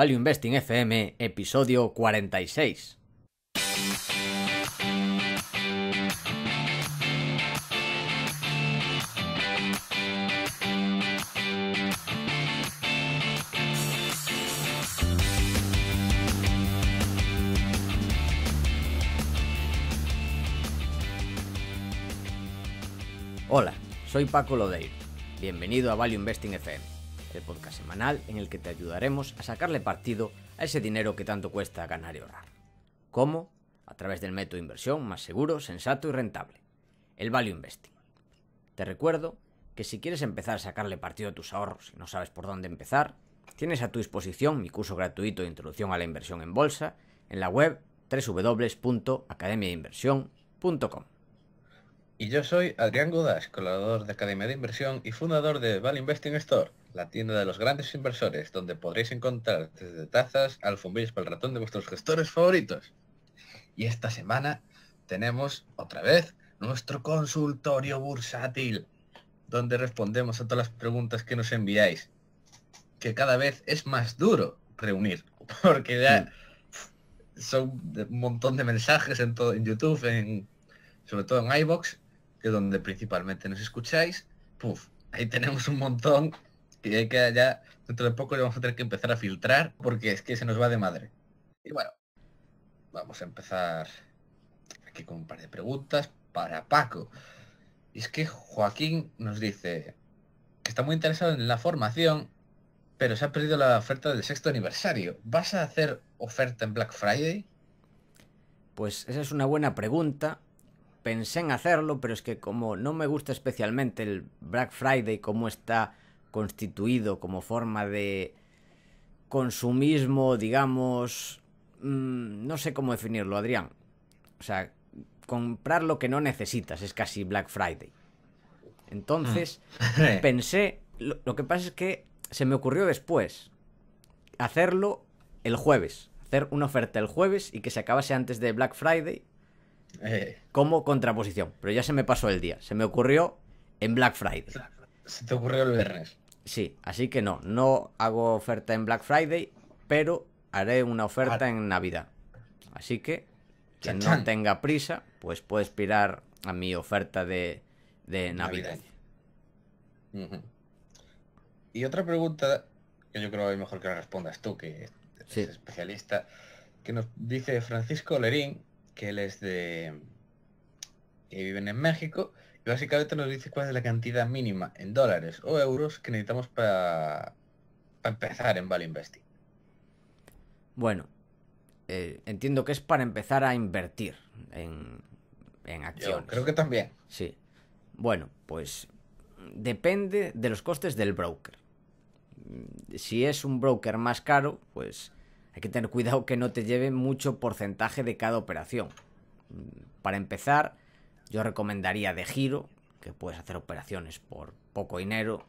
Value Investing FM, episodio 46. Hola, soy Paco Lodeiro. Bienvenido a Value Investing FM el este podcast semanal en el que te ayudaremos a sacarle partido a ese dinero que tanto cuesta ganar y ahorrar. ¿Cómo? A través del método de inversión más seguro, sensato y rentable, el Value Investing. Te recuerdo que si quieres empezar a sacarle partido a tus ahorros y no sabes por dónde empezar, tienes a tu disposición mi curso gratuito de introducción a la inversión en bolsa en la web www.academiainversión.com. Y yo soy Adrián Godas colaborador de Academia de Inversión y fundador de Val Investing Store, la tienda de los grandes inversores, donde podréis encontrar desde tazas al para el ratón de vuestros gestores favoritos. Y esta semana tenemos otra vez nuestro consultorio bursátil, donde respondemos a todas las preguntas que nos enviáis, que cada vez es más duro reunir, porque ya son un montón de mensajes en, todo, en YouTube, sobre todo en iBox, que es donde principalmente nos escucháis. Puff, ahí tenemos un montón y hay que ya dentro de poco le vamos a tener que empezar a filtrar porque es que se nos va de madre. Y bueno, vamos a empezar aquí con un par de preguntas para Paco. Y es que Joaquín nos dice que está muy interesado en la formación, pero se ha perdido la oferta del sexto aniversario. ¿Vas a hacer oferta en Black Friday? Pues esa es una buena pregunta pensé en hacerlo, pero es que como no me gusta especialmente el Black Friday, como está constituido como forma de consumismo, digamos, mm, no sé cómo definirlo, Adrián. O sea, comprar lo que no necesitas es casi Black Friday. Entonces, mm. pensé, lo que pasa es que se me ocurrió después hacerlo el jueves, hacer una oferta el jueves y que se acabase antes de Black Friday eh, como contraposición. Pero ya se me pasó el día. Se me ocurrió en Black Friday. Se te ocurrió el viernes. Sí, así que no, no hago oferta en Black Friday, pero haré una oferta en Navidad. Así que quien no tenga prisa, pues puede aspirar a mi oferta de, Navidad. Y otra pregunta, que yo creo que es mejor que la respondas tú, que sí. es especialista, que nos dice Francisco Lerín, que él es de... que viven en México, y básicamente nos dice cuál es la cantidad mínima en dólares o euros que necesitamos para, empezar en Value Investing. Bueno, eh, entiendo que es para empezar a invertir en, en acciones. creo que también. Sí. Bueno, pues depende de los costes del broker. Si es un broker más caro, pues hay que tener cuidado que no te lleve mucho porcentaje de cada operación. Para empezar, yo recomendaría de giro, que puedes hacer operaciones por poco dinero,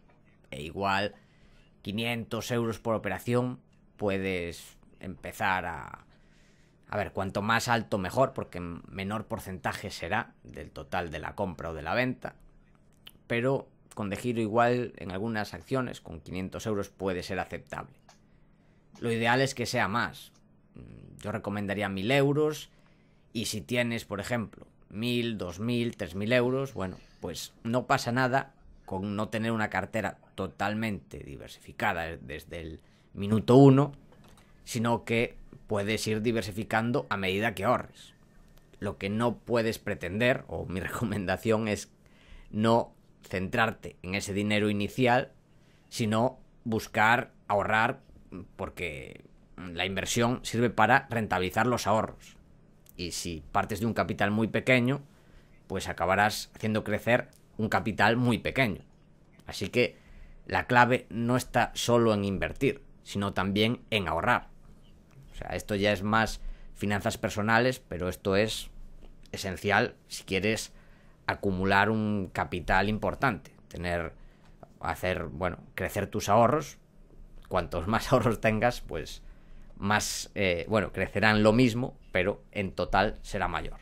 e igual 500 euros por operación, puedes empezar a... A ver, cuanto más alto mejor, porque menor porcentaje será del total de la compra o de la venta. Pero con de giro igual en algunas acciones con 500 euros puede ser aceptable. Lo ideal es que sea más. Mm, yo recomendaría 1000 euros. Y si tienes, por ejemplo, 1000, 2000, 3000 euros, bueno, pues no pasa nada con no tener una cartera totalmente diversificada e-, desde el minuto uno sino que puedes ir diversificando a medida que ahorres. Lo que no puedes pretender, o mi recomendación es no centrarte en ese dinero inicial, sino buscar ahorrar porque la inversión sirve para rentabilizar los ahorros. Y si partes de un capital muy pequeño, pues acabarás haciendo crecer un capital muy pequeño. Así que la clave no está solo en invertir, sino también en ahorrar. O sea, esto ya es más finanzas personales, pero esto es esencial si quieres acumular un capital importante, tener hacer, bueno, crecer tus ahorros cuantos más ahorros tengas, pues más, eh, bueno, crecerán lo mismo, pero en total será mayor.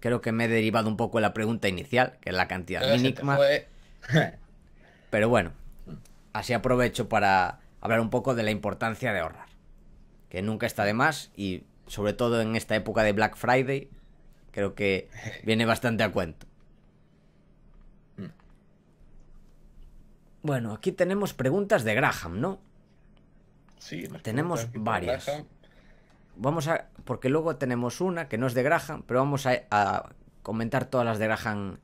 Creo que me he derivado un poco de la pregunta inicial, que es la cantidad mínima. pero bueno, mm. así aprovecho para hablar un poco de la importancia de ahorrar, que nunca está de más y sobre todo en esta época de Black Friday, creo que viene bastante a cuento. Bueno, aquí tenemos preguntas de Graham, ¿no? Sí, tenemos varias. Vamos a. Porque luego tenemos una que no es de Graham, pero vamos a, comentar todas las de Graham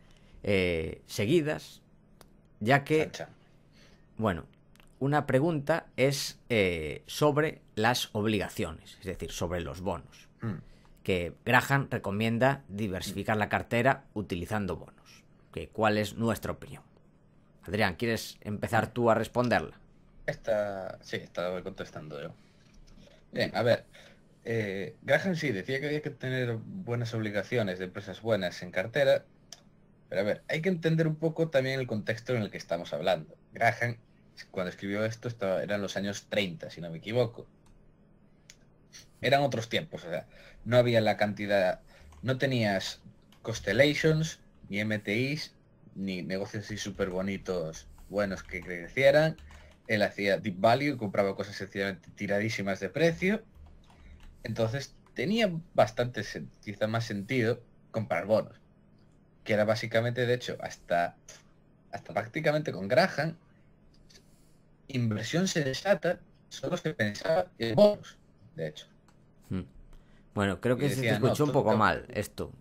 eh, seguidas. Ya que. Bueno, una pregunta es eh, sobre las obligaciones, es decir, sobre los bonos. Mm. Que Graham recomienda diversificar la cartera utilizando bonos. ¿Cuál es nuestra opinión? Adrián, ¿quieres empezar tú a responderla? Esta, sí, estaba contestando yo. Bien, a ver. Eh, Graham sí decía que había que tener buenas obligaciones de empresas buenas en cartera, pero a ver, hay que entender un poco también el contexto en el que estamos hablando. Graham, cuando escribió esto, estaba, eran los años 30, si no me equivoco. Eran otros tiempos, o sea, no había la cantidad, no tenías Constellations, ni MTIs, ni negocios así súper bonitos, buenos que crecieran. Él hacía deep value, compraba cosas sencillamente tiradísimas de precio. Entonces tenía bastante, quizá más sentido comprar bonos. Que era básicamente, de hecho, hasta, hasta prácticamente con Graham, inversión sensata solo se pensaba en bonos, de hecho. Hmm. Bueno, creo que se escuchó un poco mal esto.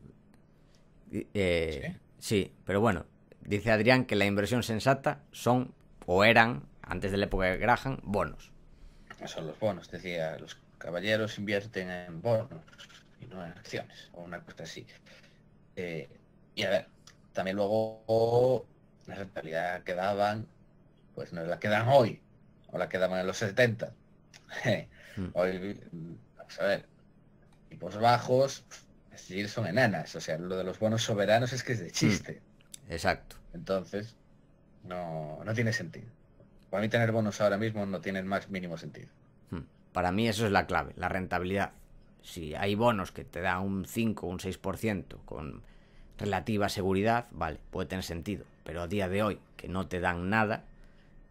Eh, ¿Sí? pero bueno, Dice Adrián que la inversión sensata son o eran, antes de la época de Graham, bonos. Son los bonos, decía, los caballeros invierten en bonos y no en acciones, o una cosa así. Eh, y a ver, también luego la rentabilidad que daban, pues no es la que hoy, o la quedaban en los 70. Hmm. hoy, vamos a ver, tipos bajos, es decir, son enanas, o sea, lo de los bonos soberanos es que es de hmm. chiste. Exacto. Entonces, no, no tiene sentido. Para mí tener bonos ahora mismo no tiene más mínimo sentido. Hmm. Para mí eso es la clave, la rentabilidad. Si hay bonos que te dan un 5 o un 6% con relativa seguridad, vale, puede tener sentido. Pero a día de hoy, que no te dan nada,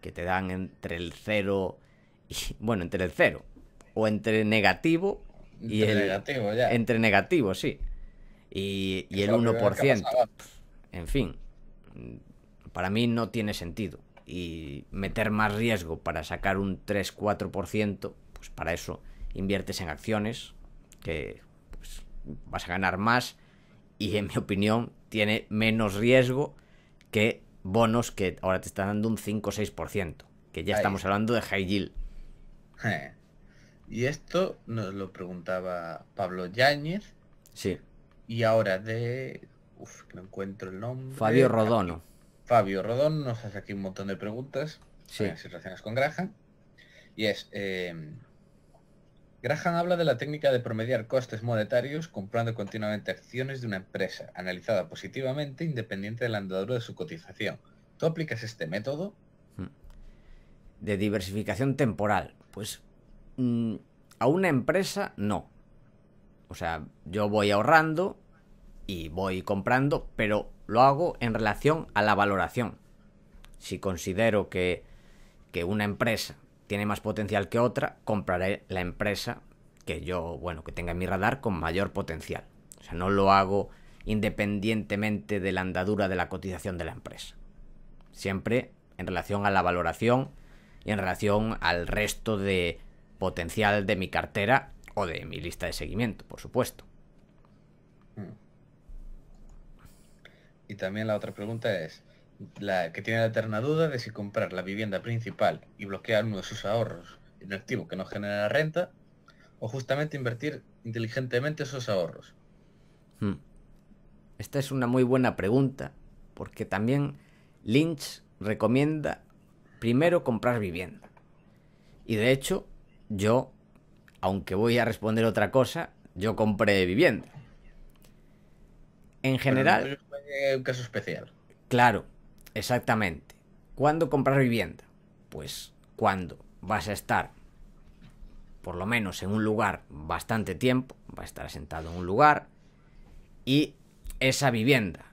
que te dan entre el 0 y... Bueno, entre el 0 o entre negativo y el... Negativo, ya. Entre negativo, sí. Y, y el 1%. En fin, para mí no tiene sentido. Y meter más riesgo para sacar un 3-4%, pues para eso inviertes en acciones, que pues, vas a ganar más y en mi opinión tiene menos riesgo que bonos que ahora te están dando un 5 6%, que ya estamos hablando de high yield. Eh, y esto nos lo preguntaba Pablo Yáñez. Sí. Y ahora de Uf, no encuentro el nombre. Fabio Rodono. Fabio Rodón nos hace aquí un montón de preguntas sí. Eh, situaciones con Graham. Y es, eh, Graham habla de la técnica de promediar costes monetarios comprando continuamente acciones de una empresa, analizada positivamente independiente de la andadura de su cotización. ¿Tú aplicas este método? Hmm. De diversificación temporal. Pues mm, a una empresa no. O sea, yo voy ahorrando y voy comprando, pero lo hago en relación a la valoración. Si considero que, que una empresa tiene más potencial que otra, compraré la empresa que yo, bueno, que tenga en mi radar con mayor potencial. O sea, no lo hago independientemente de la andadura de la cotización de la empresa. Siempre en relación a la valoración y en relación al resto de potencial de mi cartera o de mi lista de seguimiento, por supuesto. Y también la otra pregunta es, la que tiene la eterna duda de si comprar la vivienda principal y bloquear uno de sus ahorros en activo que no genera renta, o justamente invertir inteligentemente esos ahorros. Hmm. Esta es una muy buena pregunta, porque también Lynch recomienda primero comprar vivienda. Y de hecho, yo, aunque voy a responder otra cosa, yo compré vivienda. En general... Eh, un caso especial. Claro, exactamente. ¿Cuándo comprar vivienda? Pues cuando vas a estar, por lo menos en un lugar bastante tiempo, vas a estar sentado en un lugar y esa vivienda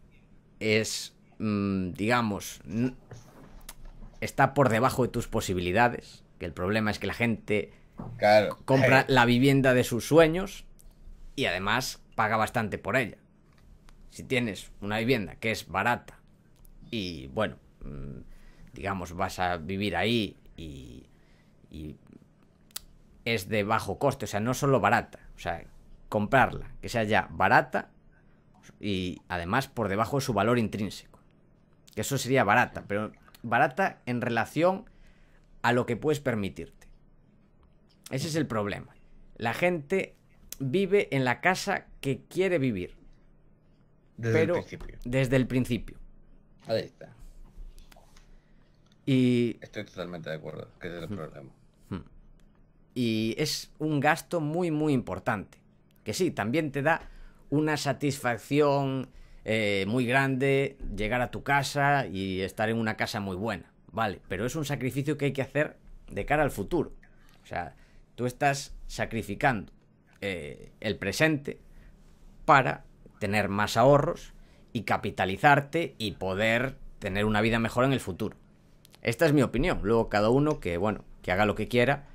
es, mm, digamos, está por debajo de tus posibilidades, que el problema es que la gente compra la vivienda de sus sueños y además paga bastante por ella si tienes una vivienda que es barata y bueno, mm, digamos, vas a vivir ahí y, es de bajo coste, o sea, no solo barata, o sea, comprarla, que sea ya barata y además por debajo de su valor intrínseco. Que eso sería barata, pero barata en relación a lo que puedes permitirte. Ese es el problema. La gente vive en la casa que quiere vivir. Desde el principio. Desde el principio. Ahí está. Y... Estoy totalmente de acuerdo, que es el problema. Y es un gasto muy, muy importante. Que sí, también te da una satisfacción eh, muy grande llegar a tu casa y estar en una casa muy buena. Vale, pero es un sacrificio que hay que hacer de cara al futuro. O sea, tú estás sacrificando eh, el presente para tener más ahorros y capitalizarte y poder tener una vida mejor en el futuro. Esta es mi opinión. Luego cada uno que, bueno, que haga lo que quiera,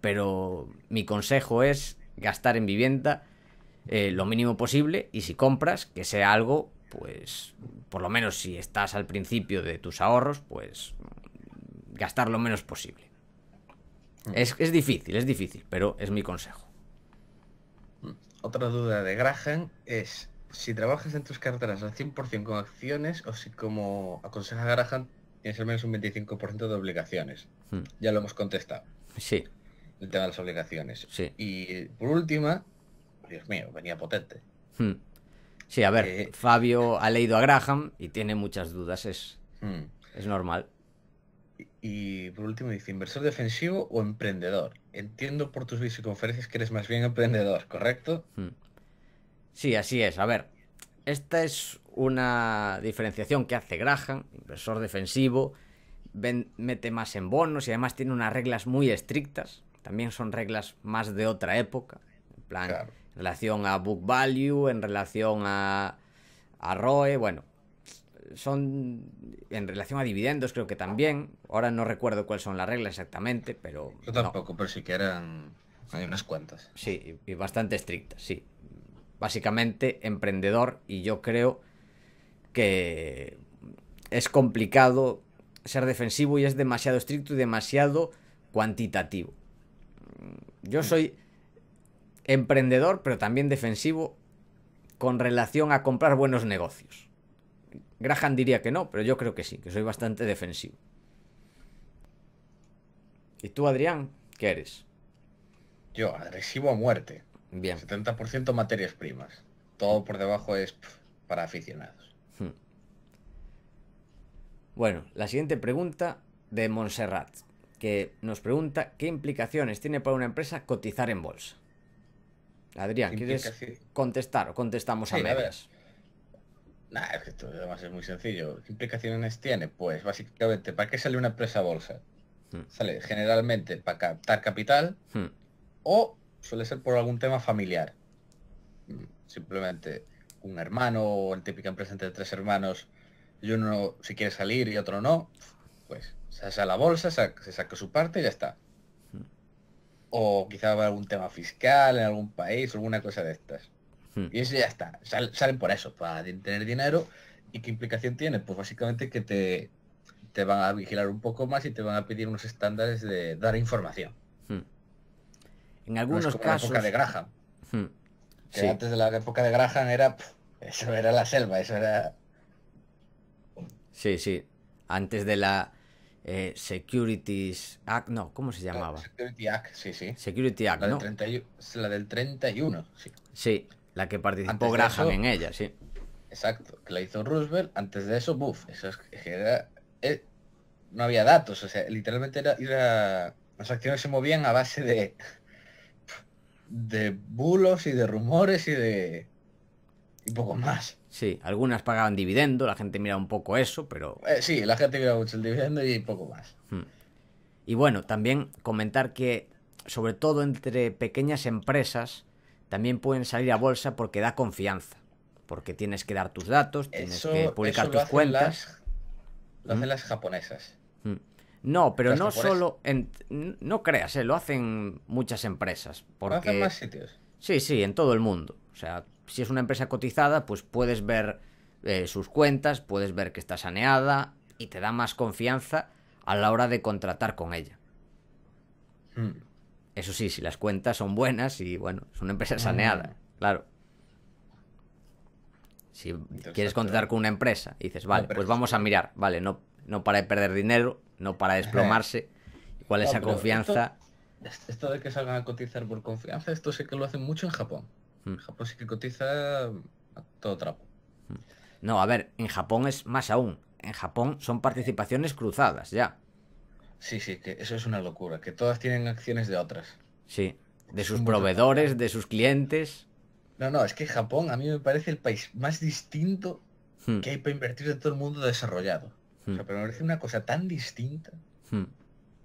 pero mi consejo es gastar en vivienda eh, lo mínimo posible y si compras, que sea algo, pues, por lo menos si estás al principio de tus ahorros, pues, gastar lo menos posible. Es, es difícil, es difícil, pero es mi consejo. Otra duda de Graham es si trabajas en tus carteras al 100% con acciones o si como aconseja Graham, tienes al menos un 25% de obligaciones. Hmm. Ya lo hemos contestado. Sí. El tema de las obligaciones. Sí. Y por última, Dios mío, venía potente. Hmm. Sí, a ver, eh, Fabio eh. ha leído a Graham y tiene muchas dudas, es, hmm. es normal. Y, por último dice, ¿inversor defensivo o emprendedor? Entiendo por tus videoconferencias que eres más bien emprendedor, ¿correcto? Sí, así es. A ver, esta es una diferenciación que hace Graham, inversor defensivo, mete más en bonos y además tiene unas reglas muy estrictas. También son reglas más de otra época, en plan, relación a book value, en relación a, ROE, bueno, son en relación a dividendos creo que también. Ahora no recuerdo cuáles son las reglas exactamente, pero... Yo tampoco, pero sí que eran... Hay unas cuantas. Sí, y bastante estrictas, sí básicamente emprendedor y yo creo que es complicado ser defensivo y es demasiado estricto y demasiado cuantitativo. Yo soy emprendedor, pero también defensivo con relación a comprar buenos negocios. Graham diría que no, pero yo creo que sí, que soy bastante defensivo. ¿Y tú, Adrián, qué eres? Yo, agresivo a muerte. Bien. 70% materias primas. Todo por debajo es para aficionados. Hmm. Bueno, la siguiente pregunta de Montserrat, que nos pregunta qué implicaciones tiene para una empresa cotizar en bolsa. Adrián, ¿quieres contestar o contestamos a medias? es que esto además es muy sencillo. ¿Qué implicaciones tiene? Pues básicamente, ¿para qué sale una empresa a bolsa? Hmm. Sale generalmente para captar capital hmm. o suele ser por algún tema familiar. Mm, simplemente un hermano o en típica empresa de tres hermanos, y uno si quiere salir y otro no, pues se hace la bolsa, se saca su parte y ya está. Hmm. O quizá algún tema fiscal en algún país, alguna cosa de estas. Hmm. Y eso ya está. salen por eso, para tener dinero. ¿Y qué implicación tiene? Pues básicamente que te, te van a vigilar un poco más y te van a pedir unos estándares de dar información. En algunos casos. La época de Graham. Hmm. Antes de la época de Graham era. Eso era la selva, eso era. Sí, sí. Antes de la eh, Securities Act, no, ¿cómo se llamaba? Security Act, sí, sí. Security Act, la Del la del 31, sí. Sí, la que participó Graham en ella, sí. Exacto, que la hizo Roosevelt. Antes de eso, buff, eso es que era. Eh, no había datos, o sea, literalmente era, las acciones se movían a base de de bulos y de rumores y de... y poco más. Sí, algunas pagaban dividendo, la gente mira un poco eso, pero... Eh, sí, la gente mira mucho el dividendo y poco más. Hmm. Y bueno, también comentar que, sobre todo entre pequeñas empresas, también pueden salir a bolsa porque da confianza. Porque tienes que dar tus datos, tienes que publicar tus cuentas. Las, lo hacen hmm. las japonesas. Hmm. No, pero no solo. En, no creas, eh, lo hacen muchas empresas. Porque, más sitios. Sí, sí, en todo el mundo. O sea, si es una empresa cotizada, pues puedes ver eh, sus cuentas, puedes ver que está saneada y te da más confianza a la hora de contratar con ella. Mm. Eso sí, si las cuentas son buenas y bueno, es una empresa mm. saneada, claro. Si quieres contratar con una empresa, dices, vale, pues vamos a mirar, vale, no, no para de perder dinero, no para desplomarse, cuál es esa confianza. Esto, de que salgan a cotizar por confianza, esto sé que lo hacen mucho en Japón. Hmm. En Japón sí que cotiza a todo trapo. Hmm. No, a ver, en Japón es más aún. En Japón son participaciones cruzadas, ya. Sí, sí, que eso es una locura, que todas tienen acciones de otras. Sí, de sus proveedores, de sus clientes. No, no, es que Japón a mí me parece el país más distinto hmm. que hay para invertir de todo el mundo desarrollado. O sea, hmm. pero me parece una cosa tan distinta hmm.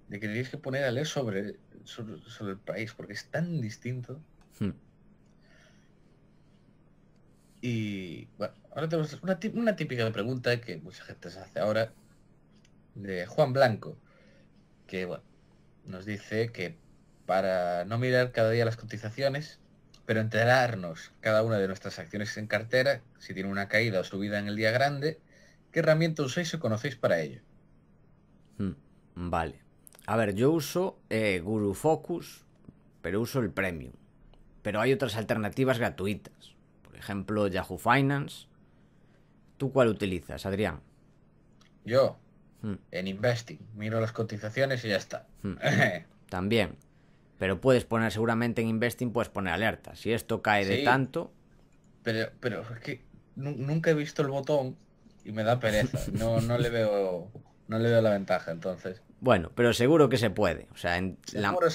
de que tenéis que poner a leer sobre, sobre, el país, porque es tan distinto. Y bueno, ahora tenemos una, una típica pregunta que mucha gente se hace ahora de Juan Blanco, que bueno, nos dice que para no mirar cada día las cotizaciones, pero enterarnos cada una de nuestras acciones en cartera, si tiene una caída o subida en el día grande, qué herramienta usáis o conocéis para ello. Hmm, vale. A ver, yo uso eh, Guru Focus, pero uso el Premium. Pero hay otras alternativas gratuitas. Por ejemplo, Yahoo Finance. ¿Tú cuál utilizas, Adrián? Yo. Hmm. En Investing. Miro las cotizaciones y ya está. Hmm. También pero puedes poner seguramente en investing, puedes poner alerta. Si esto cae de tanto. Pero, pero es que nunca he visto el botón y me da pereza. No, no le veo. No le veo la ventaja entonces. Bueno, pero seguro que se puede. O sea,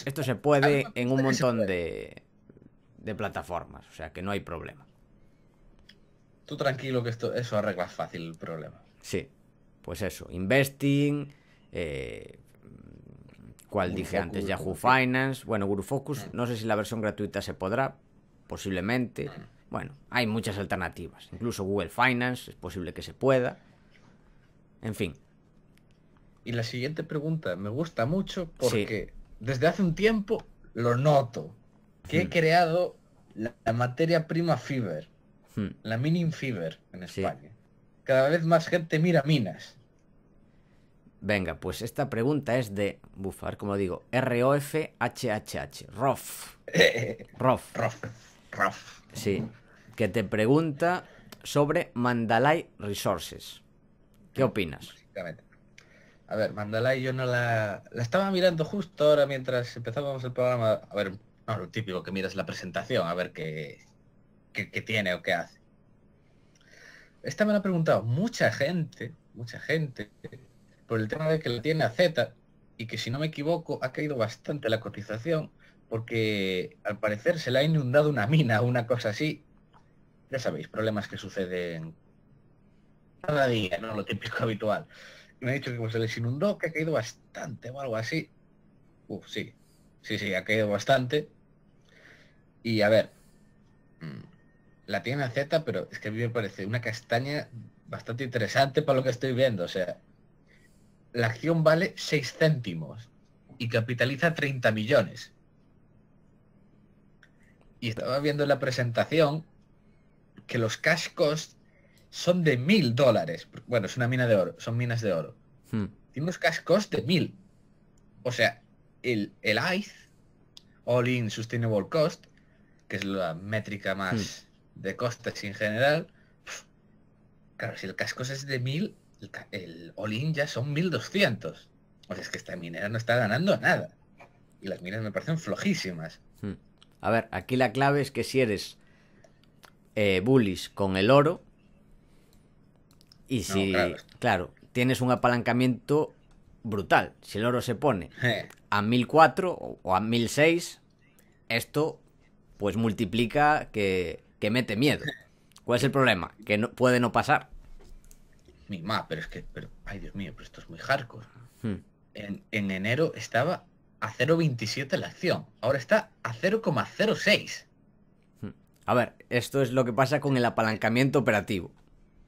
esto se puede en un montón de, de plataformas. O sea que no hay problema. Tú tranquilo que esto, eso arregla fácil el problema. Sí, pues eso, investing, eh, cual dije antes, Yahoo Finance, bueno, Guru Focus, ah. no sé si la versión gratuita se podrá, posiblemente. Ah. Bueno, hay muchas alternativas, incluso Google Finance, es posible que se pueda. En fin. Y la siguiente pregunta me gusta mucho porque desde hace un tiempo lo noto, que he hmm. creado la, materia prima Fiber, hmm. la mining Fiber en España. Cada vez más gente mira minas. Venga, pues esta pregunta es de. Bufar, como digo, R-O-F-H-H-H. ROF. ROF. ROF. ROF. Sí. Que te pregunta sobre Mandalay Resources. ¿Qué opinas? A ver, Mandalay yo no la... La estaba mirando justo ahora mientras empezábamos el programa. A ver, lo típico que miras la presentación, a ver qué, qué, qué tiene o qué hace. Esta me la ha preguntado mucha gente, mucha gente por el tema de que la tiene a Z y que si no me equivoco ha caído bastante la cotización porque al parecer se le ha inundado una mina o una cosa así. Ya sabéis, problemas que suceden cada día, ¿no? Lo típico habitual. Y me ha dicho que pues, se les inundó, que ha caído bastante o algo así. Uf, sí. Sí, sí, ha caído bastante. Y a ver, mm, la tiene a Z, pero es que a mí me parece una castaña bastante interesante para lo que estoy viendo. O sea, la acción vale 6 céntimos y capitaliza 30 millones. Y estaba viendo en la presentación que los cash costs son de mil dólares. Bueno, es una mina de oro, son minas de oro. Hmm. Tiene cash costs de mil. O sea, el, ICE, All In Sustainable Cost, que es la métrica más hmm. de costes en general, claro, si el cash cost es de mil, el, el ya son 1200. O sea, es que esta minera no está ganando nada. Y las minas me parecen flojísimas. Hmm. A ver, aquí la clave es que si eres eh, bullish con el oro y si, claro. tienes un apalancamiento brutal. Si el oro se pone a 1004 o a 1006, esto pues multiplica que, mete miedo. ¿Cuál es el problema? Que no, puede no pasar mi ma, pero es que, pero, ay Dios mío, pero esto es muy hardcore. Hmm. En, enero estaba a 0,27 la acción, ahora está a 0,06. Hmm. A ver, esto es lo que pasa con el apalancamiento operativo.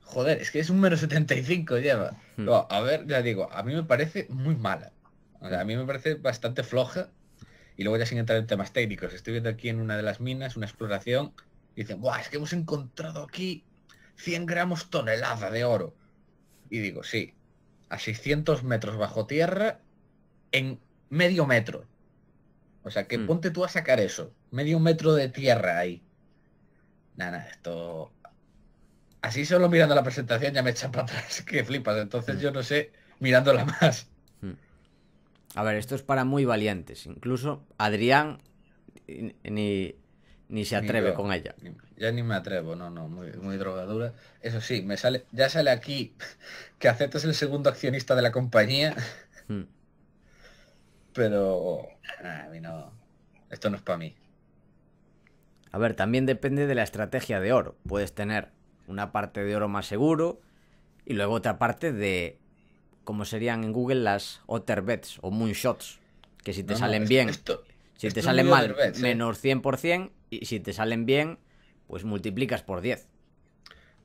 Joder, es que es un menos 75 lleva. No, a ver, ya digo, a mí me parece muy mala. a mí me parece bastante floja. Y luego ya sin entrar en temas técnicos, estoy viendo aquí en una de las minas una exploración. dicen, Buah, es que hemos encontrado aquí 100 gramos tonelada de oro y digo, sí, a 600 metros bajo tierra en medio metro. O sea, que hmm. ponte tú a sacar eso, medio metro de tierra ahí. Nada, esto... Así solo mirando la presentación ya me echa para atrás, que flipas. Entonces hmm. yo no sé, mirándola más. Hmm. A ver, esto es para muy valientes. Incluso Adrián eh, ni, ni se atreve con ella ya ni me atrevo, no, no, muy, drogadura. Eso sí, me sale, ya sale aquí que aceptas el segundo accionista de la compañía. Hmm. Pero ah, a mí no. Esto no es para mí. A ver, también depende de la estrategia de oro. Puedes tener una parte de oro más seguro y luego otra parte de, como serían en Google, las Otter Bets o Moonshots. Que si te salen bien, si te salen mal, ¿eh? menos 100% y si te salen bien, pues multiplicas por 10.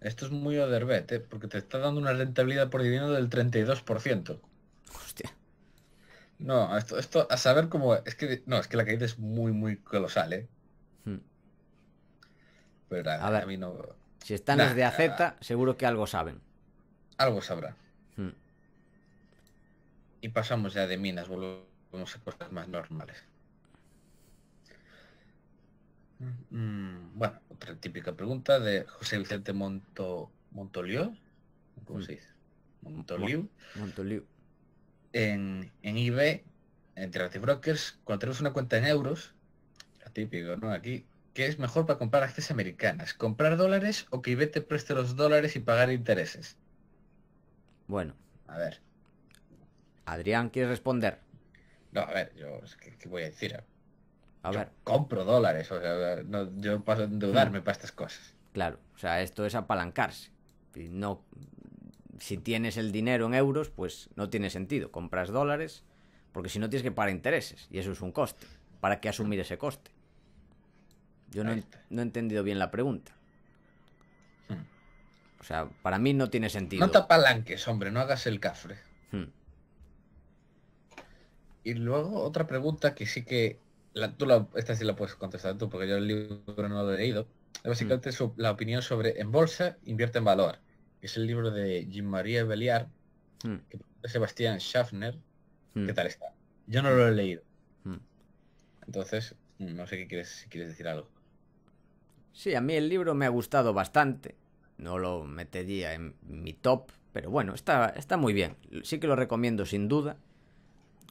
Esto es muy otherbet, ¿eh? porque te está dando una rentabilidad por dinero del 32%. Hostia. No, esto, esto a saber cómo... Es que, no, es que la caída es muy, muy colosal, ¿eh? Hmm. Pero a, mí no... Si están desde AZ, seguro que algo saben. Algo sabrá. Hmm. Y pasamos ya de minas, volvemos a cosas más normales. Mm, mm, bueno, otra típica pregunta de José Vicente Monto, ¿cómo mm. se dice? En, en eBay, en Interactive Brokers, cuando tenemos una cuenta en euros, típico, ¿no? Aquí, ¿qué es mejor para comprar acciones americanas? ¿Comprar dólares o que eBay te preste los dólares y pagar intereses? Bueno. A ver. Adrián, ¿quieres responder? No, a ver, yo, ¿qué, voy a decir? compro dólares, o sea, no, yo paso a endeudarme hmm. para estas cosas. Claro, o sea, esto es apalancarse. no, si tienes el dinero en euros, pues no tiene sentido. Compras dólares, porque si no tienes que pagar intereses, y eso es un coste. ¿Para qué asumir ese coste? Yo no, he entendido bien la pregunta. Hmm. O sea, para mí no tiene sentido. No te apalanques, hombre, no hagas el cafre. Hmm. Y luego otra pregunta que sí que la, tú la, esta sí la puedes contestar tú, porque yo el libro no lo he leído. Básicamente mm. su, la opinión sobre En Bolsa, invierte en valor. Es el libro de Jean María Belliard, de mm. Sebastián Schaffner. ¿Qué mm. tal está? Yo no lo he leído. Entonces, no sé qué quieres, si quieres decir algo. Sí, a mí el libro me ha gustado bastante. No lo metería en mi top, pero bueno, está, está muy bien. Sí que lo recomiendo sin duda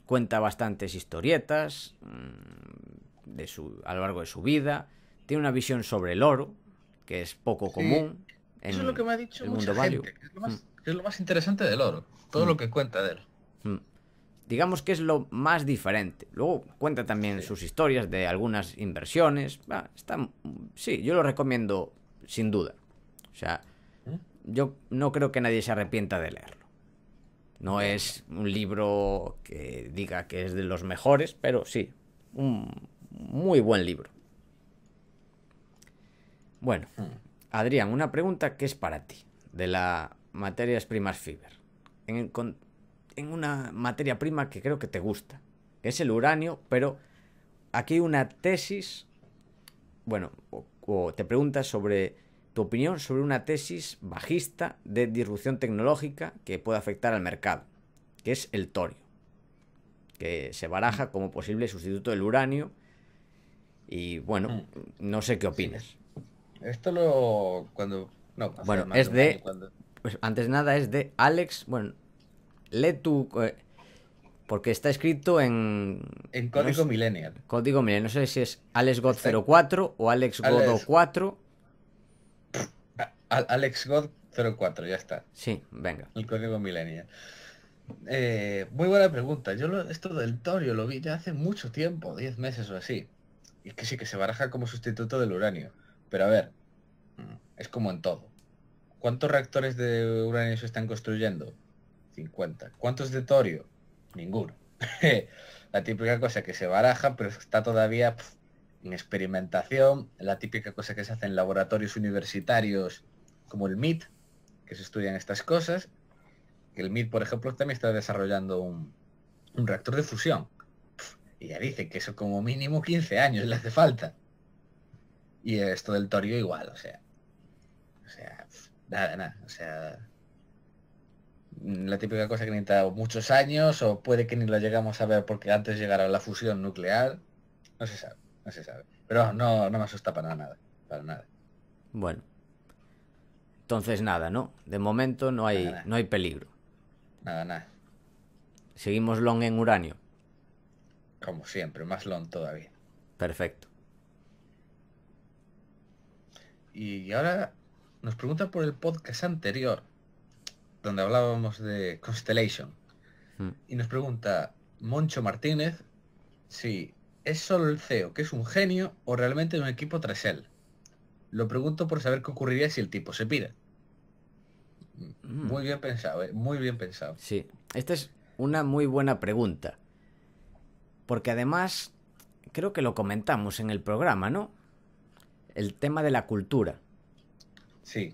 cuenta bastantes historietas mm, de su, a lo largo de su vida. Tiene una visión sobre el oro, que es poco común. En Eso es lo que me ha dicho el mucha gente, mm. es, lo más, interesante del oro, todo mm. lo que cuenta de él. Digamos que es lo más diferente. Luego cuenta también sus historias de algunas inversiones. está, sí, yo lo recomiendo sin duda. O sea, ¿Eh? yo no creo que nadie se arrepienta de leerlo. No es un libro que diga que es de los mejores, pero sí, un muy buen libro. Bueno, mm. Adrián, una pregunta que es para ti, de la materias primas fiber. En, una materia prima que creo que te gusta, es el uranio, pero aquí una tesis, bueno, o, te preguntas sobre tu opinión sobre una tesis bajista de disrupción tecnológica que puede afectar al mercado, que es el torio, que se baraja como posible sustituto del uranio. Y bueno, mm. no sé qué opinas. esto lo. cuando. No, bueno, es de. Pues antes nada, es de Alex. Bueno, lee tu. Eh, porque está escrito en. En código Millennial. Código Millennial. No sé si es alexgod 04 o Alex, 04 Alex God 04 ya está. Sí, venga. El código millennial. Eh, muy buena pregunta. Yo lo, esto del torio lo vi ya hace mucho tiempo, 10 meses o así. Y que sí, que se baraja como sustituto del uranio. Pero a ver, mm, es como en todo. ¿Cuántos reactores de uranio se están construyendo? 50. ¿Cuántos de torio? Ninguno. la típica cosa que se baraja, pero está todavía en experimentación. La típica cosa que se hace en laboratorios universitarios como el MIT, que se estudian estas cosas. El MIT, por ejemplo, también está desarrollando un, reactor de fusión. Y ya dice que eso como mínimo 15 años le hace falta. Y esto del torio igual, o sea. O sea, nada, nada. O sea, la típica cosa que necesita muchos años o puede que ni lo llegamos a ver porque antes llegara la fusión nuclear. No se sabe, no se sabe. Pero no, no me asusta para nada, para nada. Bueno, entonces nada, ¿no? De momento no hay, No hay peligro. Nada, nada. Seguimos long en uranio. Como siempre, más long todavía. Perfecto. Y ahora nos pregunta por el podcast anterior, donde hablábamos de Constellation. Hmm. Y nos pregunta Moncho Martínez si es solo el CEO, que es un genio, o realmente un equipo tras él. Lo pregunto por saber qué ocurriría si el tipo se pira. Mm. Muy bien pensado, ¿eh? muy bien pensado. Sí, esta es una muy buena pregunta. Porque además, creo que lo comentamos en el programa, ¿no? El tema de la cultura. Sí.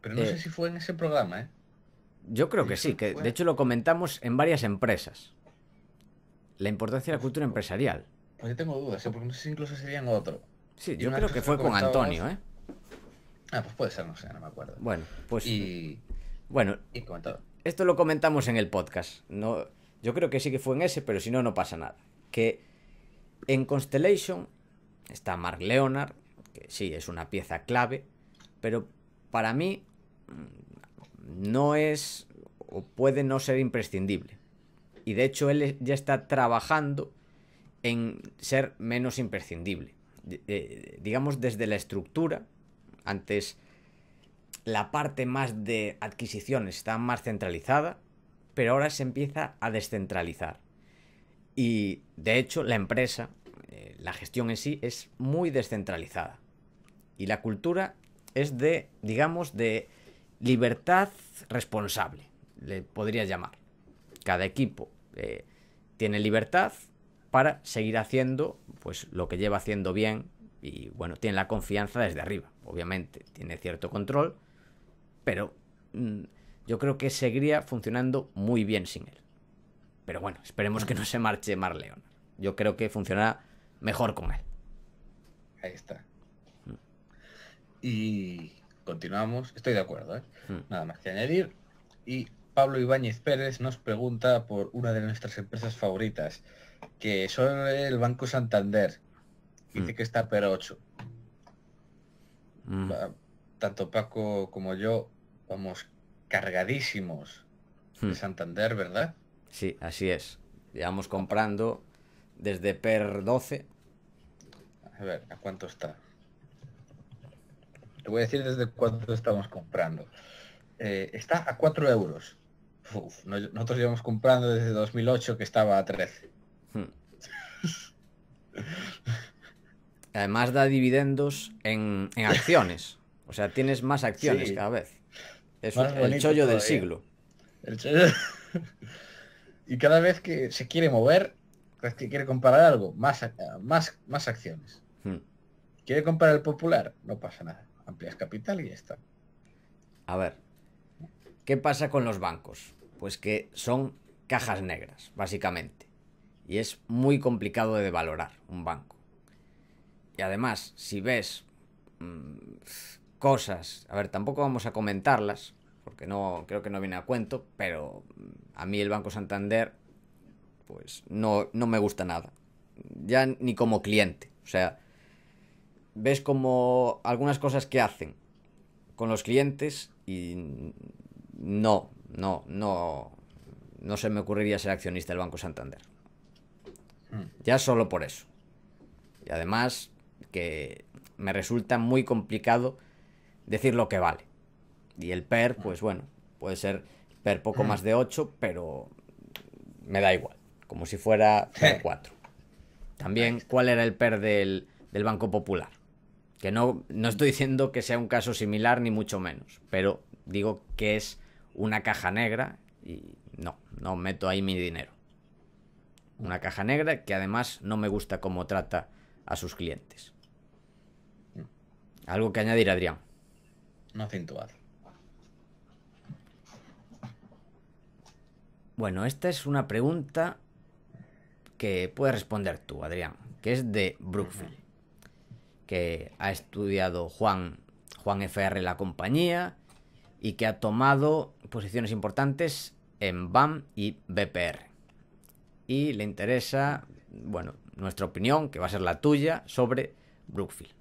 Pero no eh. sé si fue en ese programa, ¿eh? Yo creo que sí, que de hecho lo comentamos en varias empresas. La importancia de la cultura empresarial. Pues yo tengo dudas, ¿eh? porque no sé si incluso serían otro. Sí, yo creo que fue con Antonio, ¿eh? Ah, pues puede ser, no sé, no me acuerdo. Bueno, pues. Y. Bueno, esto lo comentamos en el podcast. No, yo creo que sí que fue en ese, pero si no, no pasa nada. Que en Constellation está Mark Leonard, que sí, es una pieza clave, pero para mí mm, no es o puede no ser imprescindible. Y de hecho él ya está trabajando en ser menos imprescindible digamos, desde la estructura, antes la parte más de adquisiciones está más centralizada, pero ahora se empieza a descentralizar. Y de hecho la empresa, eh, la gestión en sí es muy descentralizada. Y la cultura es de, digamos, de libertad responsable, le podría llamar. Cada equipo eh, tiene libertad para seguir haciendo pues lo que lleva haciendo bien y bueno, tiene la confianza desde arriba, obviamente, tiene cierto control, pero mm, yo creo que seguiría funcionando muy bien sin él. Pero bueno, esperemos que no se marche León Yo creo que funcionará mejor con él. Ahí está. Y continuamos, estoy de acuerdo, ¿eh? hmm. nada más que añadir. Y Pablo Ibáñez Pérez nos pregunta por una de nuestras empresas favoritas que son el Banco Santander. Dice mm. que está per 8. Mm. Tanto Paco como yo vamos cargadísimos de mm. Santander, ¿verdad? Sí, así es. Llevamos comprando desde PER 12. A ver, ¿a cuánto está? Te voy a decir desde cuánto estamos comprando. Eh, está a 4 euros. nosotros llevamos comprando desde 2008 que estaba a 13. Además da dividendos en, acciones. O sea, tienes más acciones cada vez. Es el chollo del siglo. y cada vez que se quiere mover, que quiere comprar algo, más, acciones. Hmm. ¿Quiere comprar el popular? No pasa nada. Amplias capital y ya está. A ver, ¿qué pasa con los bancos? Pues que son cajas negras, básicamente y es muy complicado de valorar un banco. Y además, si ves mm, cosas, a ver, tampoco vamos a comentarlas, porque no creo que no viene a cuento, pero mm, a mí el Banco Santander pues no, no me gusta nada, ya ni como cliente, o sea, ves como algunas cosas que hacen con los clientes y no, no, no, no se me ocurriría ser accionista del Banco Santander. Ya solo por eso. Y además que me resulta muy complicado decir lo que vale. Y el PER, pues bueno, puede ser PER poco más de 8, pero me da igual. Como si fuera PER 4. También, ¿cuál era el PER del, del Banco Popular? Que no, no estoy diciendo que sea un caso similar, ni mucho menos. Pero digo que es una caja negra y no, no meto ahí mi dinero. Una caja negra que además no me gusta cómo trata a sus clientes. ¿Algo que añadir, Adrián? No acentuar. Bueno, esta es una pregunta que puedes responder tú, Adrián, que es de Brookfield, que ha estudiado Juan, Juan FR la compañía y que ha tomado posiciones importantes en BAM y BPR y le interesa, bueno, nuestra opinión, que va a ser la tuya, sobre Brookfield.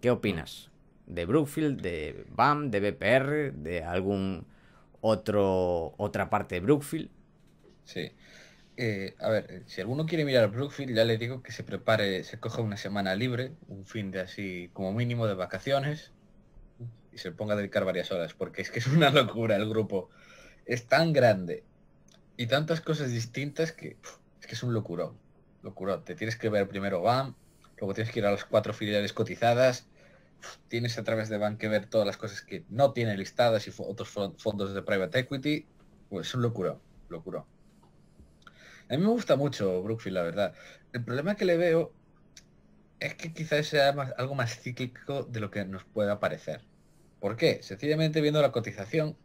¿Qué opinas de Brookfield, de BAM, de BPR, de algún otro otra parte de Brookfield? Sí. Eh, a ver, si alguno quiere mirar Brookfield, ya le digo que se prepare, se coja una semana libre, un fin de así como mínimo de vacaciones, y se ponga a dedicar varias horas, porque es que es una locura el grupo. Es tan grande, y tantas cosas distintas que es que es un locurón. Locurón. Te tienes que ver primero van luego tienes que ir a las cuatro filiales cotizadas, tienes a través de van que ver todas las cosas que no tiene listadas y otros fondos de private equity. Pues es un locurón, locurón. A mí me gusta mucho Brookfield, la verdad. El problema que le veo es que quizás sea algo más cíclico de lo que nos pueda parecer. ¿Por qué? Sencillamente viendo la cotización,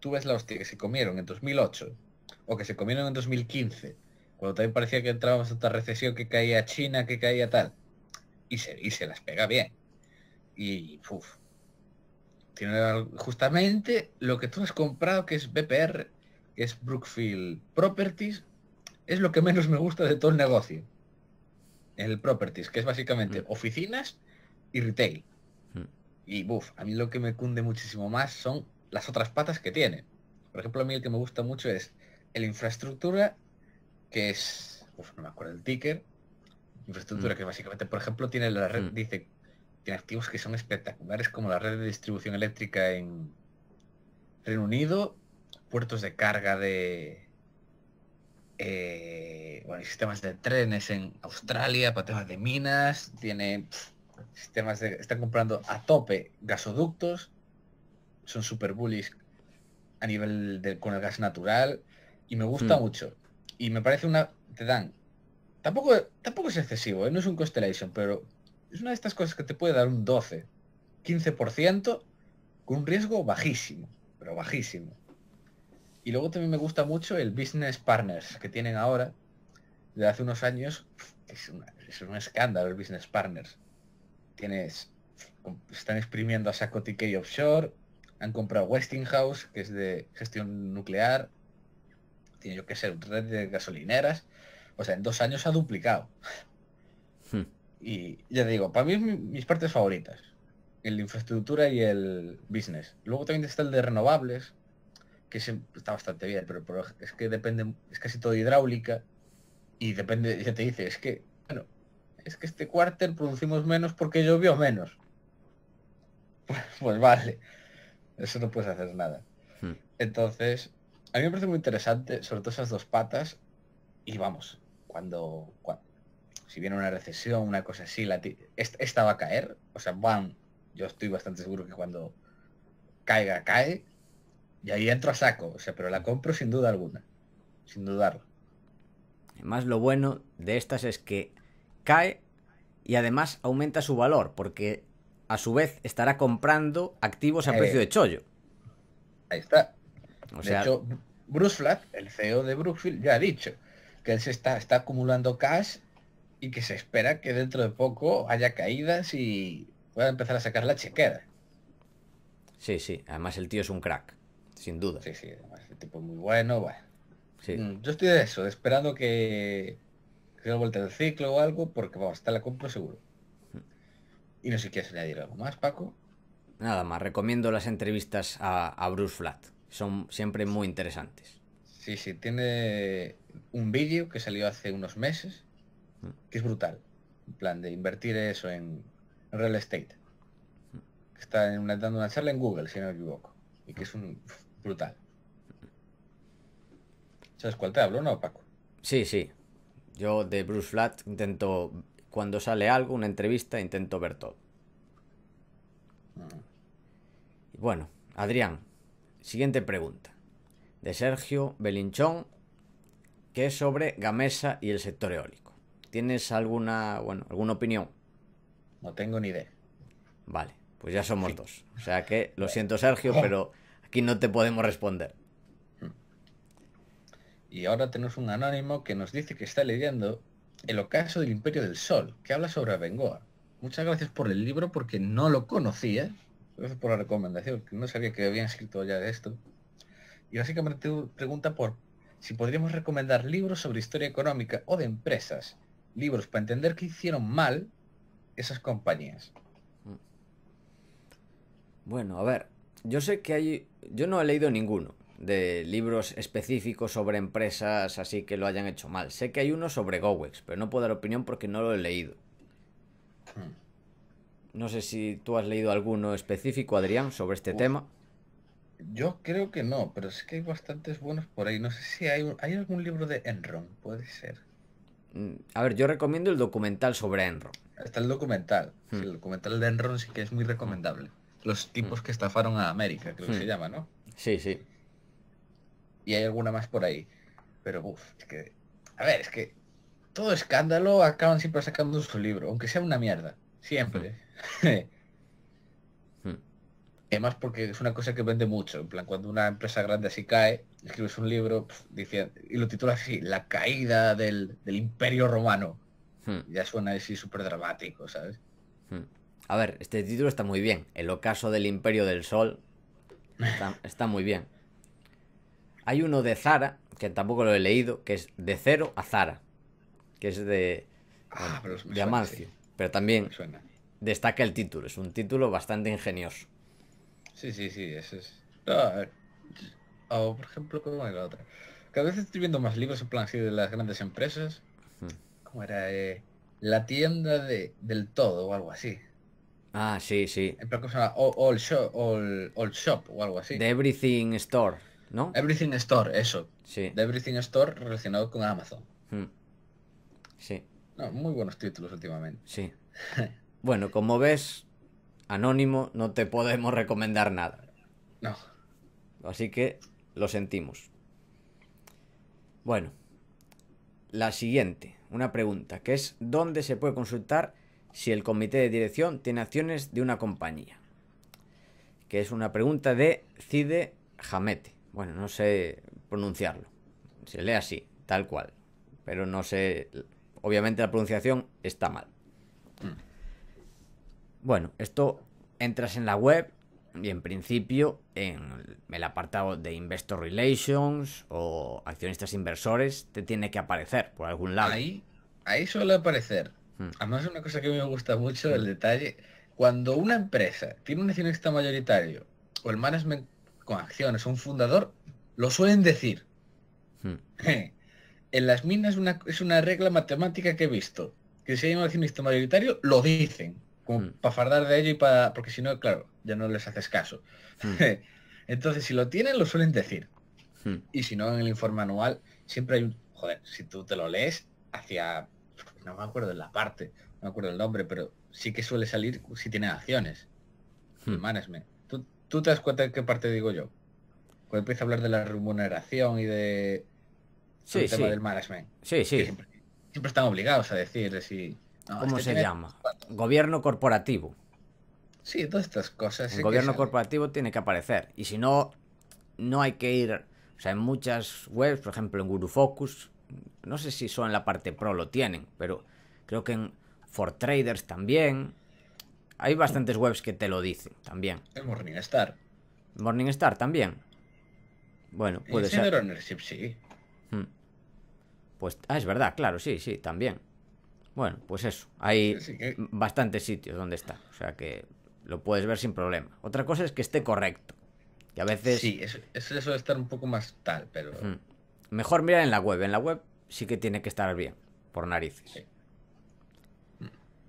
tú ves la hostia que se comieron en 2008 o que se comieron en 2015, cuando también parecía que entrábamos a otra recesión, que caía China, que caía tal, y se, y se las pega bien. Y, tiene justamente lo que tú has comprado, que es BPR, que es Brookfield Properties, es lo que menos me gusta de todo el negocio. El Properties, que es básicamente mm. oficinas y retail. Mm. Y, buf, a mí lo que me cunde muchísimo más son las otras patas que tiene. Por ejemplo, a mí el que me gusta mucho es el infraestructura, que es, no me acuerdo el ticker, infraestructura mm. que básicamente, por ejemplo, tiene la red, mm. dice, tiene activos que son espectaculares como la red de distribución eléctrica en Reino Unido, puertos de carga de... Eh, bueno, sistemas de trenes en Australia, para de minas, tiene sistemas de... Están comprando a tope gasoductos, son super bullies a nivel de, con el gas natural, y me gusta hmm. mucho. Y me parece una... Te dan... Tampoco, tampoco es excesivo, ¿eh? no es un Constellation, pero es una de estas cosas que te puede dar un 12, 15% con un riesgo bajísimo, pero bajísimo. Y luego también me gusta mucho el Business Partners que tienen ahora, de hace unos años, es, es un escándalo el Business Partners. Tienes, están exprimiendo a saco y Offshore, han comprado Westinghouse, que es de gestión nuclear, tiene yo que ser un red de gasolineras. O sea, en dos años ha duplicado. Hmm. Y ya te digo, para mí es mis partes favoritas. El de infraestructura y el business. Luego también está el de renovables, que está bastante bien, pero, es que depende, es casi todo hidráulica. Y depende, ya te dice, es que, bueno, es que este cuartel producimos menos porque llovió menos. Pues, vale. Eso no puedes hacer nada. Hmm. Entonces, a mí me parece muy interesante, sobre todo esas dos patas. Y vamos, cuando, si viene una recesión, una cosa así, esta, va a caer. O sea, van, yo estoy bastante seguro que cuando caiga, cae. Y ahí entro a saco. O sea, pero la compro sin duda alguna. Sin dudarlo. Además, lo bueno de estas es que cae y además aumenta su valor, porque a su vez estará comprando activos a eh, precio de chollo. Ahí está de hecho, Bruce Flat, el CEO de Brookfield, ya ha dicho que él se está, acumulando cash y que se espera que dentro de poco haya caídas y pueda empezar a sacar la chequera. Sí, sí, además el tío es un crack, sin duda. Sí, sí, además el tipo es muy bueno, Sí. Mm, yo estoy de eso, esperando que, que vuelta el ciclo o algo, porque vamos, hasta la compro seguro. Mm. Y no sé si quieres añadir algo más, Paco. Nada más, recomiendo las entrevistas a, a Bruce Flat son siempre muy interesantes. Sí, sí, tiene un vídeo que salió hace unos meses, que es brutal. En plan, de invertir eso en real estate. Está en dando una charla en Google, si no me equivoco. Y que es un brutal. ¿Sabes cuál te hablo, no, Paco? Sí, sí. Yo de Bruce Flat intento, cuando sale algo, una entrevista, intento ver todo. Ah. y Bueno, Adrián, Siguiente pregunta. De Sergio Belinchón, que es sobre Gamesa y el sector eólico. ¿Tienes alguna, bueno, alguna opinión? No tengo ni idea. Vale, pues ya somos dos. O sea que, lo siento Sergio, pero aquí no te podemos responder. Y ahora tenemos un anónimo que nos dice que está leyendo El ocaso del Imperio del Sol, que habla sobre Bengoa. Muchas gracias por el libro porque no lo conocía Gracias por la recomendación, que no sabía que habían escrito ya de esto. Y básicamente pregunta por si podríamos recomendar libros sobre historia económica o de empresas, libros para entender qué hicieron mal esas compañías. Bueno, a ver, yo sé que hay, yo no he leído ninguno de libros específicos sobre empresas así que lo hayan hecho mal. Sé que hay uno sobre Gowex, pero no puedo dar opinión porque no lo he leído. Hmm. No sé si tú has leído alguno específico, Adrián, sobre este tema. Yo creo que no, pero sí que hay bastantes buenos por ahí. No sé si hay, algún libro de Enron, puede ser. Mm, a ver, yo recomiendo el documental sobre Enron. Está el documental. Hmm. El documental de Enron sí que es muy recomendable. Los tipos hmm. que estafaron a América, creo que se hmm. llama, ¿no? Sí, sí. Y hay alguna más por ahí. Pero, uff, es que... A ver, es que todo escándalo acaban siempre sacando su libro, aunque sea una mierda. Siempre. Hmm. Es más porque es una cosa que vende mucho. En plan, cuando una empresa grande así cae, escribes un libro y lo titulas así, La caída del, imperio romano. Hmm. Ya suena así súper dramático, ¿sabes? Hmm. A ver, este título está muy bien. El ocaso del imperio del sol. Está, muy bien. Hay uno de Zara, que tampoco lo he leído, que es De Cero a Zara. Que es de... Ah, pero de Amancio. Pero también... suena destaca el título. Es un título bastante ingenioso. Sí, sí, sí, eso es. por ejemplo, ¿cómo era la otra? Cada vez estoy viendo más libros en plan así de las grandes empresas. ¿Cómo era? Eh, la tienda de, del todo o algo así. Ah, sí, sí. o All, shop, o algo así. The Everything Store, ¿no? Everything Store, eso. Sí. The Everything Store relacionado con Amazon. Sí. muy buenos títulos últimamente. Sí. Bueno, como ves, Anónimo, no te podemos recomendar nada. No. Así que lo sentimos. Bueno, la siguiente, una pregunta, que es ¿dónde se puede consultar si el comité de dirección tiene acciones de una compañía? Que es una pregunta de Cide Jamete. Bueno, no sé pronunciarlo. Se lee así, tal cual. Pero no sé, obviamente la pronunciación está mal. Mm. Bueno, esto entras en la web y en principio en el apartado de Investor Relations o accionistas inversores te tiene que aparecer por algún lado. Ahí, ahí suele aparecer. además hmm. Además, una cosa que me gusta mucho, el hmm. detalle, cuando una empresa tiene un accionista mayoritario o el management con acciones o un fundador, lo suelen decir. Hmm. en las minas una, es una regla matemática que he visto, que si hay un accionista mayoritario, lo dicen. Mm. para fardar de ello y para... Porque si no, claro, ya no les haces caso. Mm. Entonces, si lo tienen, lo suelen decir. Mm. Y si no, en el informe anual siempre hay un... Joder, si tú te lo lees hacia... No me acuerdo de la parte, no me acuerdo el nombre, pero sí que suele salir si tiene acciones. Management. ¿Tú, te das cuenta de qué parte digo yo? Cuando empieza a hablar de la remuneración y de... Sí, tema del management. Sí, sí. Siempre, están obligados a decir si... ¿Cómo este se llama? Gobierno corporativo. Sí, todas estas cosas. El gobierno corporativo tiene que aparecer. Y si no, no hay que ir. O sea, en muchas webs, por ejemplo en Guru Focus, no sé si solo en la parte pro lo tienen, pero creo que en For Traders también. Hay bastantes webs que te lo dicen también. El Morningstar. Morningstar también. Bueno, puede ser. sí. Hmm. Pues, ah, es verdad, claro, sí, sí, también. Bueno, pues eso. Hay bastantes sitios donde está. O sea que lo puedes ver sin problema. Otra cosa es que esté correcto. Y a veces. Sí, eso, es de estar un poco más tal, pero. Mejor mirar en la web. En la web sí que tiene que estar bien, por narices.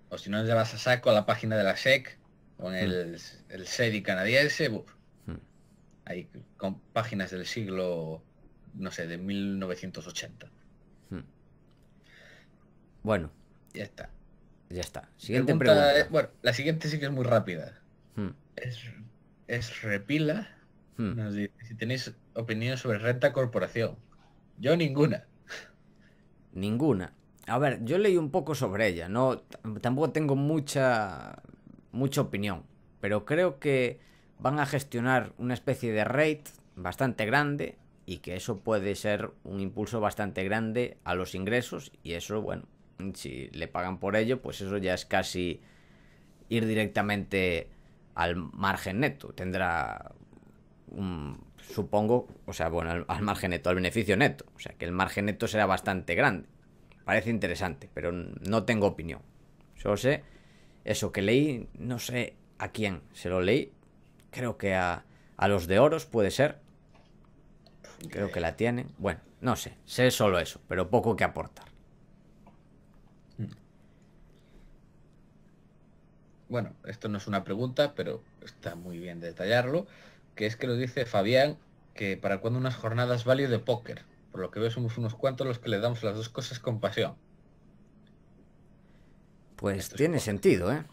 O si no, ya vas a saco a la página de la SEC con el, SEDI canadiense. Hay con páginas del siglo, no sé, de 1980. Bueno, ya está. Ya está. Siguiente pregunta. bueno, la siguiente sí que es muy rápida. Hmm. Es, Repila. Hmm. Nos dice si tenéis opinión sobre renta corporación. Yo ninguna. Ninguna. A ver, yo leí un poco sobre ella. No, tampoco tengo mucha, mucha opinión. Pero creo que van a gestionar una especie de rate bastante grande y que eso puede ser un impulso bastante grande a los ingresos y eso, bueno, si le pagan por ello, pues eso ya es casi ir directamente al margen neto. Tendrá supongo, o sea, bueno, al, margen neto, al beneficio neto. O sea, que el margen neto será bastante grande. Parece interesante, pero no tengo opinión. Solo sé eso que leí, no sé a quién se lo leí. Creo que a, a los de oros puede ser. Creo que la tienen. Bueno, no sé, sé solo eso, pero poco que aportar. bueno, esto no es una pregunta, pero está muy bien detallarlo, que es que lo dice Fabián, que para cuando unas jornadas valen de póker. Por lo que veo somos unos cuantos los que le damos las dos cosas con pasión. Pues tiene sentido, ¿eh?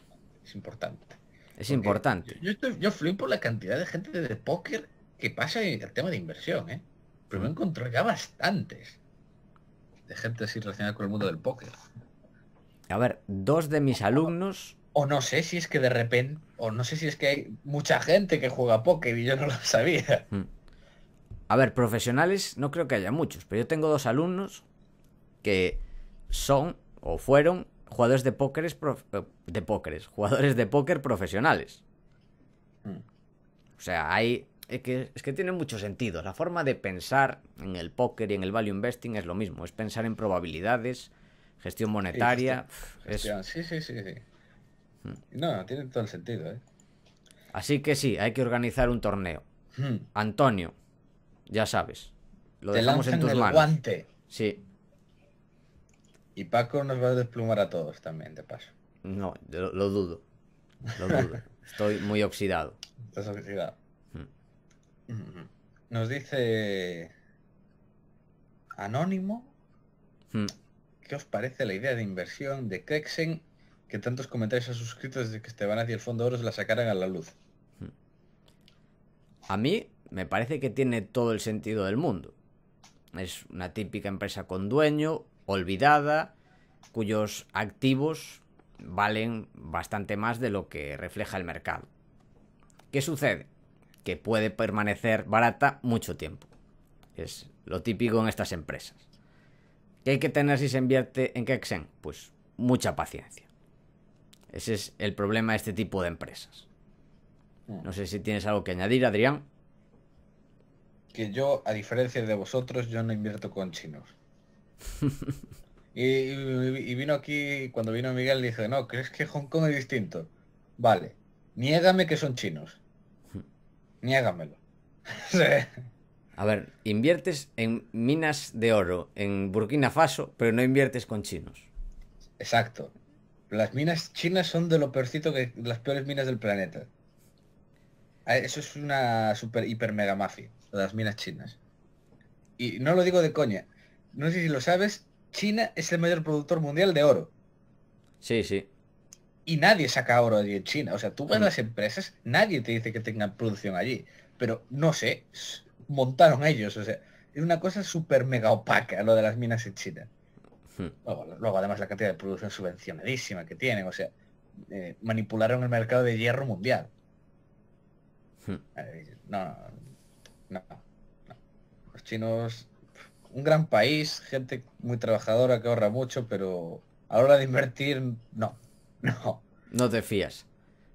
Es importante. Es importante. Yo, estoy, yo flipo la cantidad de gente de póker que pasa en el tema de inversión, ¿eh? Pero me mm. encontrado ya bastantes de gente así relacionada con el mundo del póker. A ver, dos de mis alumnos o no sé si es que de repente, o no sé si es que hay mucha gente que juega póker y yo no lo sabía. Hmm. A ver, profesionales no creo que haya muchos, pero yo tengo dos alumnos que son o fueron jugadores de póker eh, de pókeres, jugadores de póker profesionales. Hmm. O sea, hay es que, es que tiene mucho sentido. La forma de pensar en el póker y en el value investing es lo mismo, es pensar en probabilidades, gestión monetaria. Sí, sí, sí, sí. No, tiene todo el sentido, ¿eh? Así que sí, hay que organizar un torneo. Hmm. Antonio, ya sabes. Lo Te dejamos el Guante. Sí. Y Paco nos va a desplumar a todos también, de paso. No, lo, dudo. Lo dudo. Estoy muy oxidado. Estás oxidado. Hmm. Mm-hmm. Nos dice Anónimo. Hmm. ¿Qué os parece la idea de inversión de Crexen que tantos comentarios a suscrito desde que Esteban hacia el fondo de se la sacaran a la luz. Hmm. A mí me parece que tiene todo el sentido del mundo. Es una típica empresa con dueño, olvidada, cuyos activos valen bastante más de lo que refleja el mercado. ¿Qué sucede? Que puede permanecer barata mucho tiempo. Es lo típico en estas empresas. ¿Qué hay que tener si se invierte en Kexen? Pues mucha paciencia. Ese es el problema de este tipo de empresas. Ah. No sé si tienes algo que añadir, Adrián. Que yo, a diferencia de vosotros, yo no invierto con chinos. y, vino aquí, cuando vino Miguel, le no, ¿crees que Hong Kong es distinto? Vale, niégame que son chinos. Niégamelo. A ver, inviertes en minas de oro en Burkina Faso, pero no inviertes con chinos. Exacto. Las minas chinas son de lo peorcito que las peores minas del planeta. Ah, eso es una super hiper mega mafia, las minas chinas. Y no lo digo de coña. No sé si lo sabes, China es el mayor productor mundial de oro. Sí, sí. Y nadie saca oro allí en China. O sea, tú ves las empresas, nadie te dice que tengan producción allí. Pero no sé, montaron ellos. O sea, es una cosa súper mega opaca lo de las minas en China. Hmm. Luego, además, la cantidad de producción subvencionadísima que tienen, o sea, eh, manipularon el mercado de hierro mundial. Hmm. no, Los chinos, un gran país, gente muy trabajadora que ahorra mucho, pero a la hora de invertir, no, no. No te fías.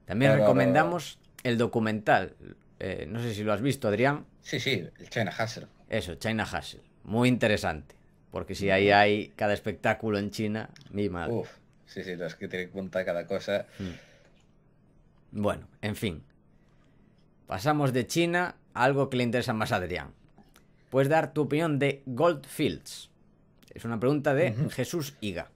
También recomendamos el documental. Eh, no sé si lo has visto, Adrián. Sí, sí, el China Hustle. Eso, China Hustle. Muy interesante. Porque si ahí hay cada espectáculo en China, mi madre. Uf, sí, sí, los que tienen en cuenta cada cosa. Mm. Bueno, en fin. Pasamos de China a algo que le interesa más a Adrián. Puedes dar tu opinión de Goldfields. Es una pregunta de Jesús Higa.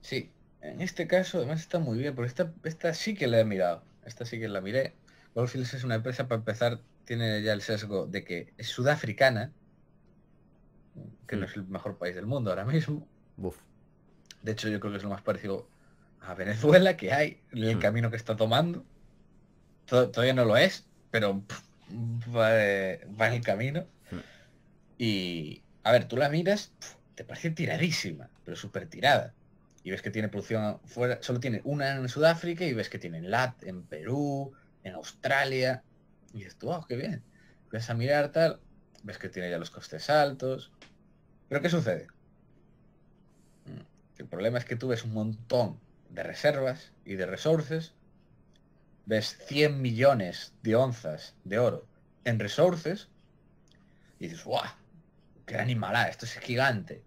Sí, en este caso además está muy bien, porque esta, esta sí que la he mirado. Esta sí que la miré. Goldfields es una empresa, para empezar, tiene ya el sesgo de que es sudafricana que no es el mejor país del mundo ahora mismo. De hecho, yo creo que es lo más parecido a Venezuela que hay, el hmm. camino que está tomando. todavía no lo es, pero va, en el camino. Hmm. Y, a ver, tú la miras, te parece tiradísima, pero súper tirada. Y ves que tiene producción fuera, solo tiene una en Sudáfrica y ves que tiene en LAT, en Perú, en Australia. Y dices tú, qué bien. Ves a mirar tal, ves que tiene ya los costes altos, pero ¿qué sucede? Mm, el problema es que tú ves un montón de reservas y de resources, ves 100 millones de onzas de oro en resources y dices, ¡guau! ¡Qué animalada! Esto es gigante.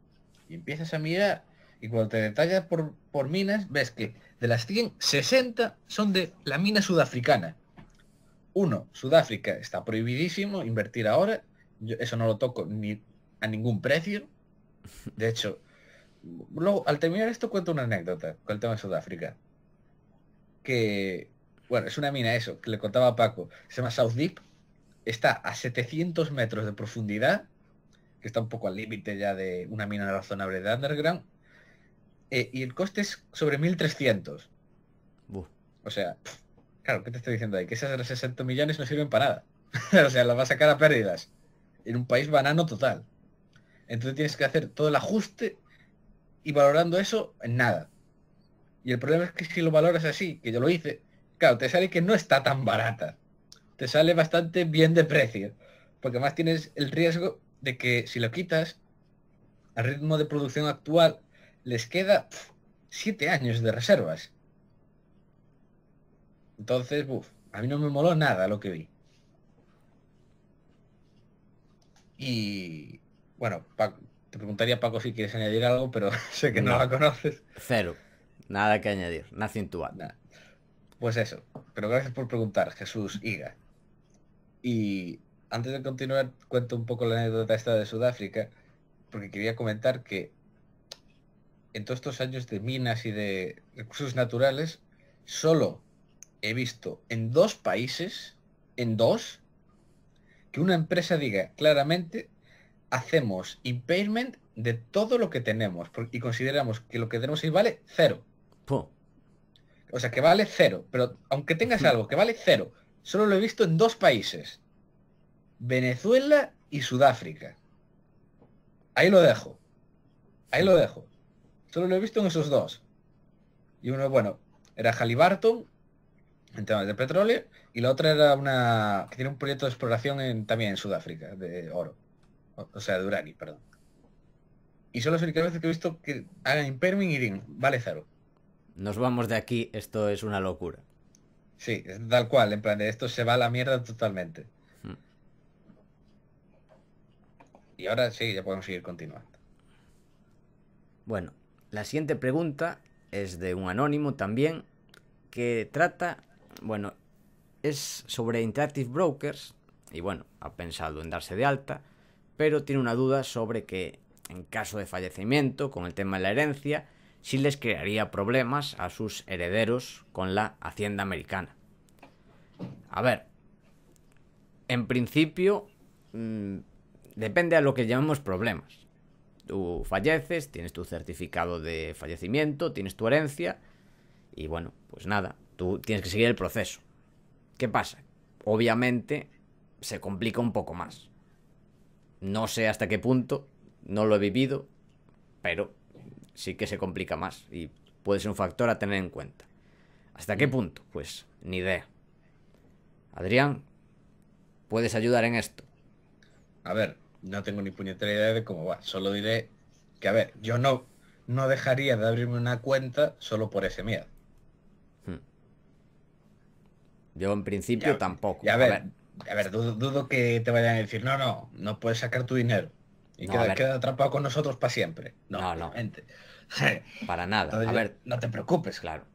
Y empiezas a mirar y cuando te detallas por, minas, ves que de las 100, 60 son de la mina sudafricana. Uno, Sudáfrica está prohibidísimo invertir ahora. eso no lo toco ni a ningún precio. De hecho, luego, al terminar esto cuento una anécdota con el tema de Sudáfrica. Que, bueno, es una mina eso, que le contaba Paco. Se llama South Deep. Está a 700 metros de profundidad, que está un poco al límite ya de una mina razonable de underground. Eh, y el coste es sobre 1300. O sea, claro, ¿qué te estoy diciendo ahí? Que esas de los 60 millones no sirven para nada. o sea, las vas a sacar a pérdidas. En un país banano total. Entonces tienes que hacer todo el ajuste y valorando eso en nada. Y el problema es que si lo valoras así, que yo lo hice, claro, te sale que no está tan barata. Te sale bastante bien de precio. Porque más tienes el riesgo de que si lo quitas, al ritmo de producción actual, les queda 7 siete años de reservas. Entonces, a mí no me moló nada lo que vi. Y, bueno, te preguntaría Paco si quieres añadir algo, pero sé que no, la conoces. Cero. Nada que añadir. Nothing to add. Pues eso. Pero gracias por preguntar, Jesús Higa. Y antes de continuar, cuento un poco la anécdota esta de Sudáfrica, porque quería comentar que en todos estos años de minas y de recursos naturales, solo he visto en dos países, en dos, que una empresa diga claramente hacemos impairment de todo lo que tenemos y consideramos que lo que tenemos ahí vale cero. O sea, que vale cero. Pero aunque tengas algo que vale cero, solo lo he visto en dos países. Venezuela y Sudáfrica. Ahí lo dejo. Ahí lo dejo. Solo lo he visto en esos dos. Y uno, bueno, era Halliburton, en temas de petróleo, y la otra era una que tiene un proyecto de exploración en, también en Sudáfrica, de oro. O, sea, de perdón. Y son las únicas veces que he visto que hagan Impermin y din. vale cero. Nos vamos de aquí, esto es una locura. Sí, tal cual, en plan, de esto se va a la mierda totalmente. Hmm. Y ahora sí, ya podemos seguir continuando. Bueno, la siguiente pregunta es de un anónimo también, que trata, bueno, es sobre Interactive Brokers, y bueno, ha pensado en darse de alta, pero tiene una duda sobre que, en caso de fallecimiento, con el tema de la herencia, si les crearía problemas a sus herederos con la hacienda americana. A ver, en principio, mm, depende a lo que llamemos problemas. Tú falleces, tienes tu certificado de fallecimiento, tienes tu herencia, y bueno, pues nada, tú tienes que seguir el proceso. ¿Qué pasa? Obviamente se complica un poco más. No sé hasta qué punto, no lo he vivido, pero sí que se complica más y puede ser un factor a tener en cuenta. ¿Hasta qué punto? Pues ni idea. Adrián, ¿puedes ayudar en esto? A ver, no tengo ni puñetera idea de cómo va. Solo diré que, a ver, yo no, no dejaría de abrirme una cuenta solo por ese miedo. Hmm. Yo en principio tampoco. a ver a ver, dudo, que te vayan a decir, no, no, no puedes sacar tu dinero. Y quedas atrapado con nosotros para siempre. No, no. para nada. a ver, no te preocupes. Claro.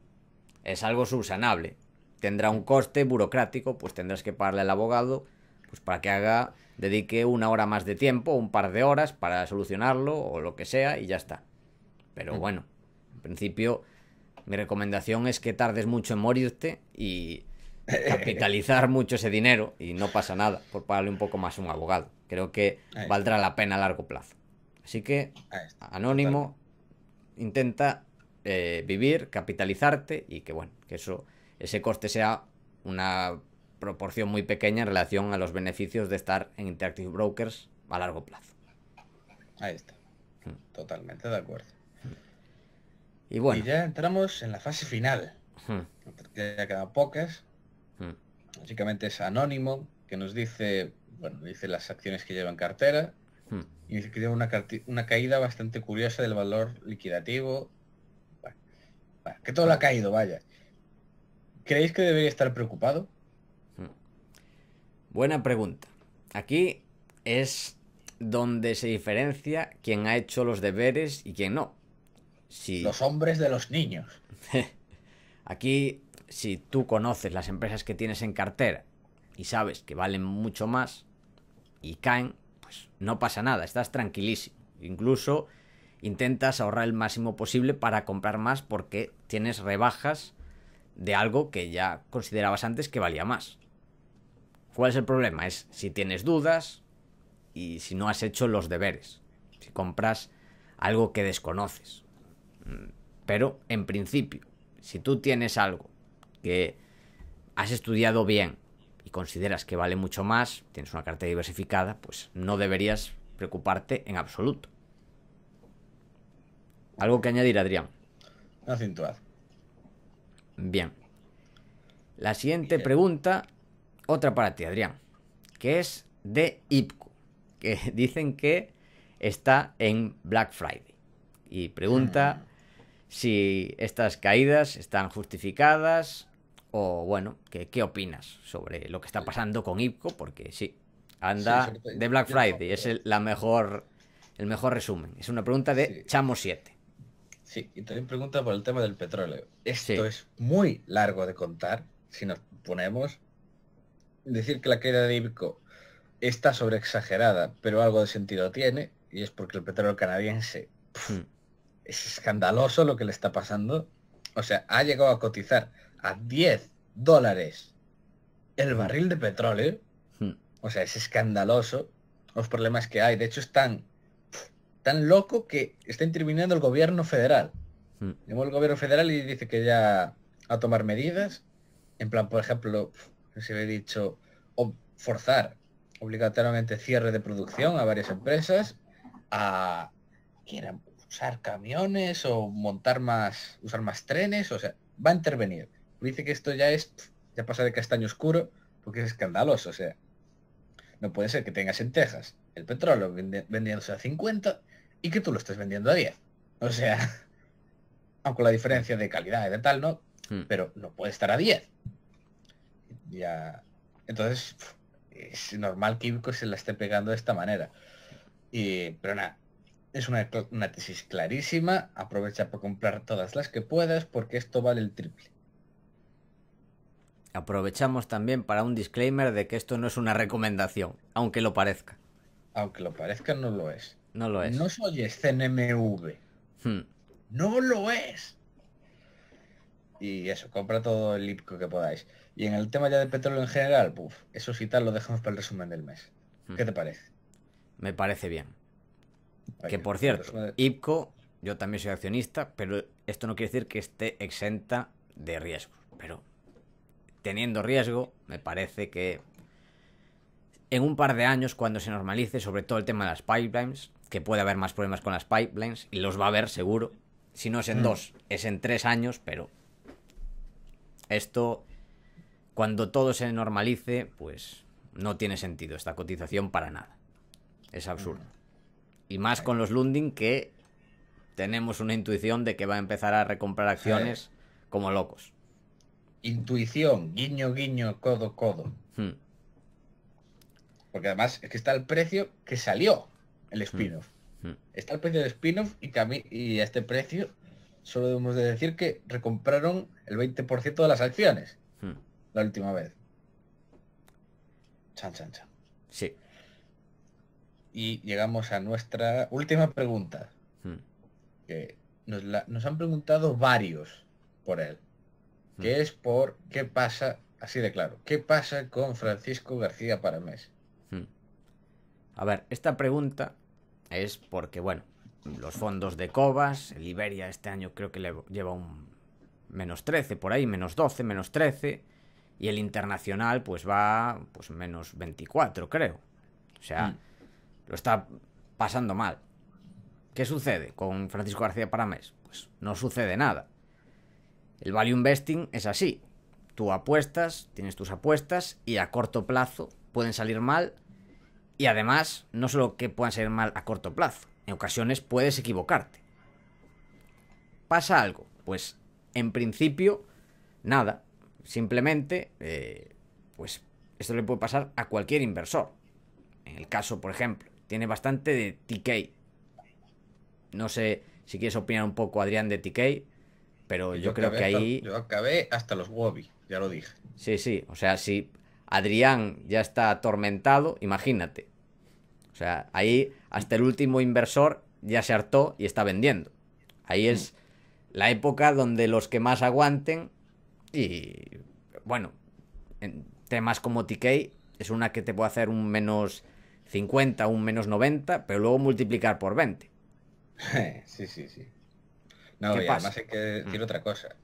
Es algo subsanable. Tendrá un coste burocrático, pues tendrás que pagarle al abogado pues para que haga, dedique una hora más de tiempo, un par de horas para solucionarlo o lo que sea y ya está. Pero mm. bueno, en principio mi recomendación es que tardes mucho en morirte y capitalizar mucho ese dinero y no pasa nada por pagarle un poco más a un abogado. Creo que valdrá la pena a largo plazo. Así que, Anónimo, intenta eh, vivir, capitalizarte y que, bueno, que eso, ese coste sea una proporción muy pequeña en relación a los beneficios de estar en Interactive Brokers a largo plazo. Ahí está. Mm. Totalmente de acuerdo. Y bueno. Y ya entramos en la fase final. Mm. porque Ya quedan pocas básicamente es anónimo, que nos dice, bueno, dice las acciones que lleva en cartera, hmm. y dice que lleva una, caída bastante curiosa del valor liquidativo, que todo lo ha caído, vaya. ¿Creéis que debería estar preocupado? Hmm. Buena pregunta. Aquí es donde se diferencia quién ha hecho los deberes y quién no. Si... Los hombres de los niños. Aquí si tú conoces las empresas que tienes en cartera y sabes que valen mucho más y caen, pues no pasa nada, estás tranquilísimo. Incluso intentas ahorrar el máximo posible para comprar más porque tienes rebajas de algo que ya considerabas antes que valía más. ¿Cuál es el problema? Es si tienes dudas y si no has hecho los deberes, si compras algo que desconoces. Mm, pero en principio, si tú tienes algo que has estudiado bien y consideras que vale mucho más, tienes una cartera diversificada, pues no deberías preocuparte en absoluto. ¿Algo que añadir, Adrián? cintura Bien. La siguiente pregunta, otra para ti, Adrián, que es de IPCO, que dicen que está en Black Friday. Y pregunta ah. si estas caídas están justificadas o bueno, ¿qué, ¿qué opinas sobre lo que está pasando con IBCO? Porque sí, anda de Black Friday, es el, la mejor, el mejor resumen. Es una pregunta de Chamo 7. Sí, y también pregunta por el tema del petróleo. Esto es muy largo de contar, si nos ponemos. Decir que la caída de IBCO está sobreexagerada, pero algo de sentido tiene, y es porque el petróleo canadiense hmm. es escandaloso lo que le está pasando. O sea, ha llegado a cotizar a 10 dólares el barril de petróleo, hmm. o sea, es escandaloso los problemas que hay. De hecho, están tan, loco que está interviniendo el gobierno federal. Hmm. el gobierno federal y dice que ya a tomar medidas. En plan, por ejemplo, se he dicho forzar obligatoriamente cierre de producción a varias empresas, a quieran usar camiones o montar más, usar más trenes, o sea, va a intervenir dice que esto ya es, ya pasa de castaño oscuro, porque es escandaloso, o sea. No puede ser que tengas en Texas el petróleo vendiéndose a 50 y que tú lo estés vendiendo a 10. O sea, aunque la diferencia de calidad y de tal, ¿no? Hmm. Pero no puede estar a 10. Ya. Entonces, es normal que se la esté pegando de esta manera. Y, pero nada, es una, una tesis clarísima. Aprovecha para comprar todas las que puedas porque esto vale el triple. Aprovechamos también para un disclaimer de que esto no es una recomendación, aunque lo parezca. Aunque lo parezca, no lo es. No lo es. No soy CNMV. Hmm. No lo es. Y eso, compra todo el IPCO que podáis. Y en el tema ya de petróleo en general, puff, eso sí tal lo dejamos para el resumen del mes. Hmm. ¿Qué te parece? Me parece bien. que por cierto, IPCO, yo también soy accionista, pero esto no quiere decir que esté exenta de riesgos teniendo riesgo, me parece que en un par de años, cuando se normalice, sobre todo el tema de las pipelines, que puede haber más problemas con las pipelines, y los va a haber seguro. Si no es en mm. dos, es en tres años, pero esto, cuando todo se normalice, pues no tiene sentido esta cotización para nada. Es absurdo. Mm. Y más con los Lundin que tenemos una intuición de que va a empezar a recomprar acciones como locos. Intuición, guiño, guiño, codo, codo. Hmm. Porque además es que está el precio que salió el hmm. spin-off. Hmm. Está el precio del spin-off y, y a este precio solo debemos de decir que recompraron el 20% de las acciones la última vez. Chan, chan, chan. Sí. Y llegamos a nuestra última pregunta. Que nos han preguntado varios por él que es por qué pasa, así de claro, qué pasa con Francisco García Paramés. Hmm. A ver, esta pregunta es porque, bueno, los fondos de Cobas, el Iberia este año creo que le lleva un menos 13 por ahí, menos 12, menos 13, y el internacional pues va pues menos 24 creo. O sea, hmm. lo está pasando mal. ¿Qué sucede con Francisco García Paramés? Pues no sucede nada. El value investing es así. Tú apuestas, tienes tus apuestas y a corto plazo pueden salir mal. Y además, no solo que puedan salir mal a corto plazo, en ocasiones puedes equivocarte. ¿Pasa algo? Pues en principio, nada. Simplemente, eh, pues esto le puede pasar a cualquier inversor. En el caso, por ejemplo, tiene bastante de TK. No sé si quieres opinar un poco, Adrián, de TK. Pero yo, creo que ahí... yo acabé hasta los Wobby, ya lo dije. Sí, sí, o sea, si Adrián ya está atormentado, imagínate. O sea, ahí hasta el último inversor ya se hartó y está vendiendo. Ahí es la época donde los que más aguanten y bueno, en temas como TK es una que te puede hacer un menos 50, un menos 90, pero luego multiplicar por 20. Sí, sí, sí. No, y además hay que decir mm. otra cosa.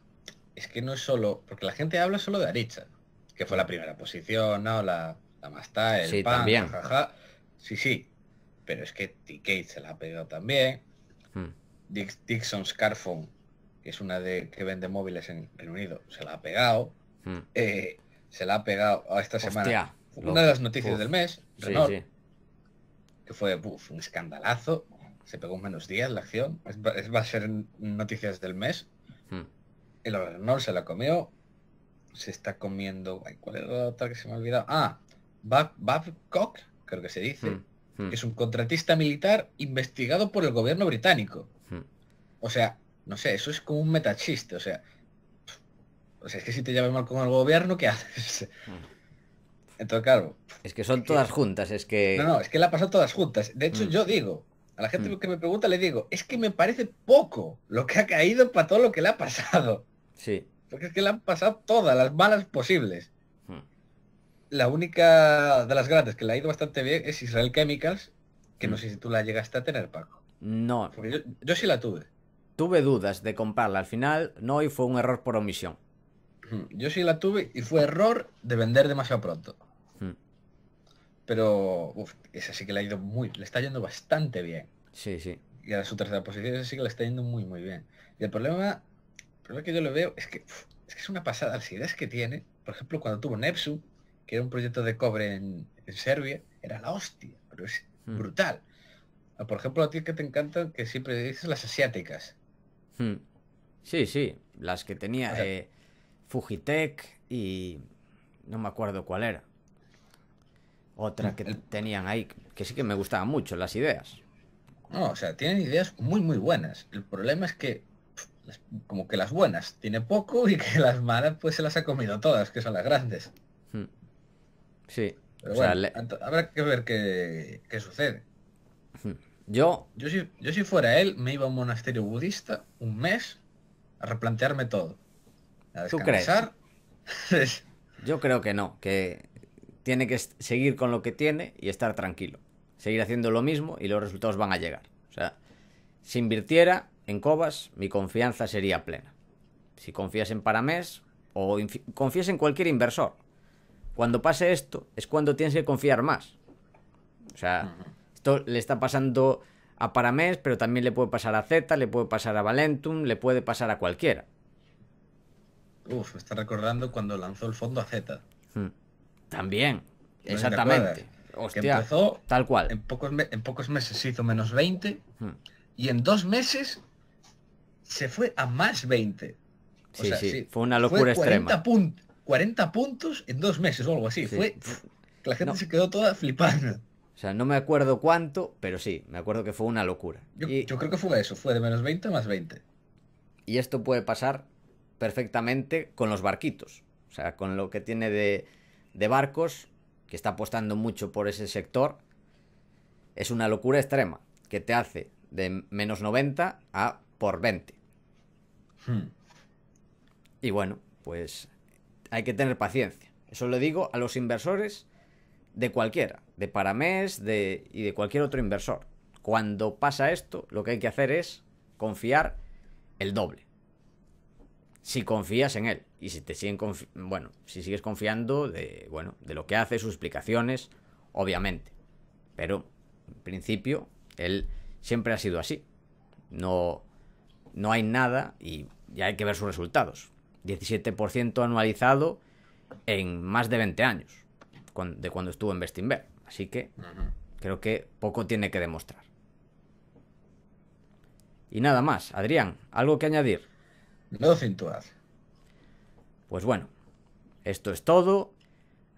Es que no es solo, porque la gente habla solo de Aricha, que fue la primera posición, ¿no? La, la Mastá, el sí, pan, Sí, sí. Pero es que TK se la ha pegado también. Mm. Dixon Scarfone, que es una de que vende móviles en Reino Unido, se la ha pegado. Mm. Eh, se la ha pegado a esta semana. Una de las noticias del mes, que fue un escandalazo se pegó menos días la acción. Es, va a ser noticias del mes. Hmm. El no se la comió. Se está comiendo... Ay, ¿Cuál es la otra que se me ha olvidado? Ah, Babcock, creo que se dice. Hmm, hmm. es un contratista militar investigado por el gobierno británico. O sea, no sé, eso es como un metachiste. O sea, o sea, es que si te llevas mal con el gobierno, ¿qué haces? Entonces, claro. Es que son todas juntas, es que. No, no, es que la ha todas juntas. De hecho, yo digo, a la gente mm. que me pregunta le digo, es que me parece poco lo que ha caído para todo lo que le ha pasado. Sí. Porque es que le han pasado todas las malas posibles. Mm. La única de las grandes que le ha ido bastante bien es Israel Chemicals, que no mm. sé si tú la llegaste a tener, Paco. No. yo, sí la tuve. Tuve dudas de comprarla al final, no, y fue un error por omisión. Yo sí la tuve y fue error de vender demasiado pronto pero uf, esa sí que le ha ido muy, le está yendo bastante bien. Sí, sí. Y a su tercera posición esa sí que le está yendo muy, muy bien. Y el problema, el problema que yo le veo es que, es una pasada las ideas que tiene. Por ejemplo, cuando tuvo Nepsu, que era un proyecto de cobre en, Serbia, era la hostia, pero es hmm. brutal. Ah, por ejemplo, a ti que te encantan, que siempre dices las asiáticas. Hmm. Sí, sí, las que tenía eh, Fujitec y no me acuerdo cuál era otra que tenían ahí, que sí que me gustaban mucho las ideas. No, o sea, tienen ideas muy, muy buenas. El problema es que, como que las buenas, tiene poco y que las malas, pues se las ha comido todas, que son las grandes. Hmm. Sí. bueno, sea, habrá que ver qué, qué sucede. Hmm. Yo... Yo si, yo si fuera él, me iba a un monasterio budista un mes a replantearme todo. A ¿Tú crees? yo creo que no, que tiene que seguir con lo que tiene y estar tranquilo. Seguir haciendo lo mismo y los resultados van a llegar. O sea, si invirtiera en Cobas, mi confianza sería plena. Si confías en Paramés o confías en cualquier inversor, cuando pase esto es cuando tienes que confiar más. O sea, esto le está pasando a Paramés, pero también le puede pasar a Z, le puede pasar a Valentum, le puede pasar a cualquiera. Uf, me está recordando cuando lanzó el fondo a Z. Hmm. También, exactamente. Hostia, empezó tal cual. En pocos, meses se hizo menos 20 hmm. y en dos meses se fue a más 20. O sea, sí, fue una locura extrema. 40 puntos en dos meses o algo así. Fue, la gente se quedó toda flipando. O sea, no me acuerdo cuánto, pero sí, me acuerdo que fue una locura. Yo, yo creo que fue eso, fue de menos 20 a más 20. Y esto puede pasar perfectamente con los barquitos. O sea, con lo que tiene de, de barcos, que está apostando mucho por ese sector, es una locura extrema, que te hace de menos 90 a por 20. Hmm. Y bueno, pues hay que tener paciencia. Eso lo digo a los inversores de cualquiera, de Paramés de, y de cualquier otro inversor. Cuando pasa esto, lo que hay que hacer es confiar el doble si confías en él. Y si te siguen bueno, si sigues confiando de, bueno, de lo que hace, sus explicaciones, obviamente. Pero, en principio, él siempre ha sido así. No, no hay nada y ya hay que ver sus resultados. 17% anualizado en más de 20 años de cuando estuvo en Bestinver. Así que creo que poco tiene que demostrar. Y nada más, Adrián, ¿algo que añadir? No cinturas. Pues bueno, esto es todo.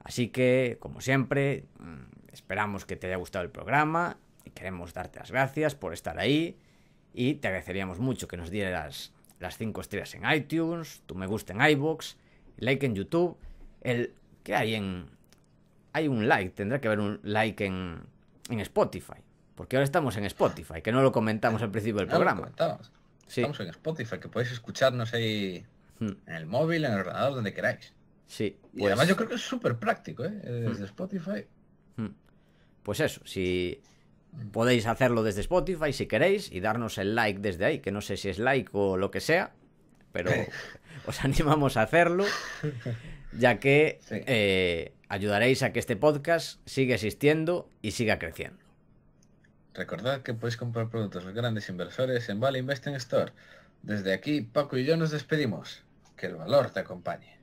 Así que, como siempre, mm, esperamos que te haya gustado el programa y queremos darte las gracias por estar ahí. Y te agradeceríamos mucho que nos dieras las cinco estrellas en iTunes, tu me gusta en iBox, like en YouTube, el. ¿Qué hay en.? Hay un like, tendrá que haber un like en, en Spotify. Porque ahora estamos en Spotify, que no lo comentamos al principio del programa. Estamos en Spotify, que podéis escucharnos ahí hmm. en el móvil, en el ordenador, donde queráis. Sí. Y pues además yo creo que es súper práctico, ¿eh? Eh, hmm. Desde Spotify. Hmm. Pues eso, si podéis hacerlo desde Spotify, si queréis, y darnos el like desde ahí, que no sé si es like o lo que sea, pero os animamos a hacerlo, ya que eh, ayudaréis a que este podcast siga existiendo y siga creciendo. Recordad que podéis comprar productos de grandes inversores en Vale Investing Store. Desde aquí, Paco y yo nos despedimos. Que el valor te acompañe.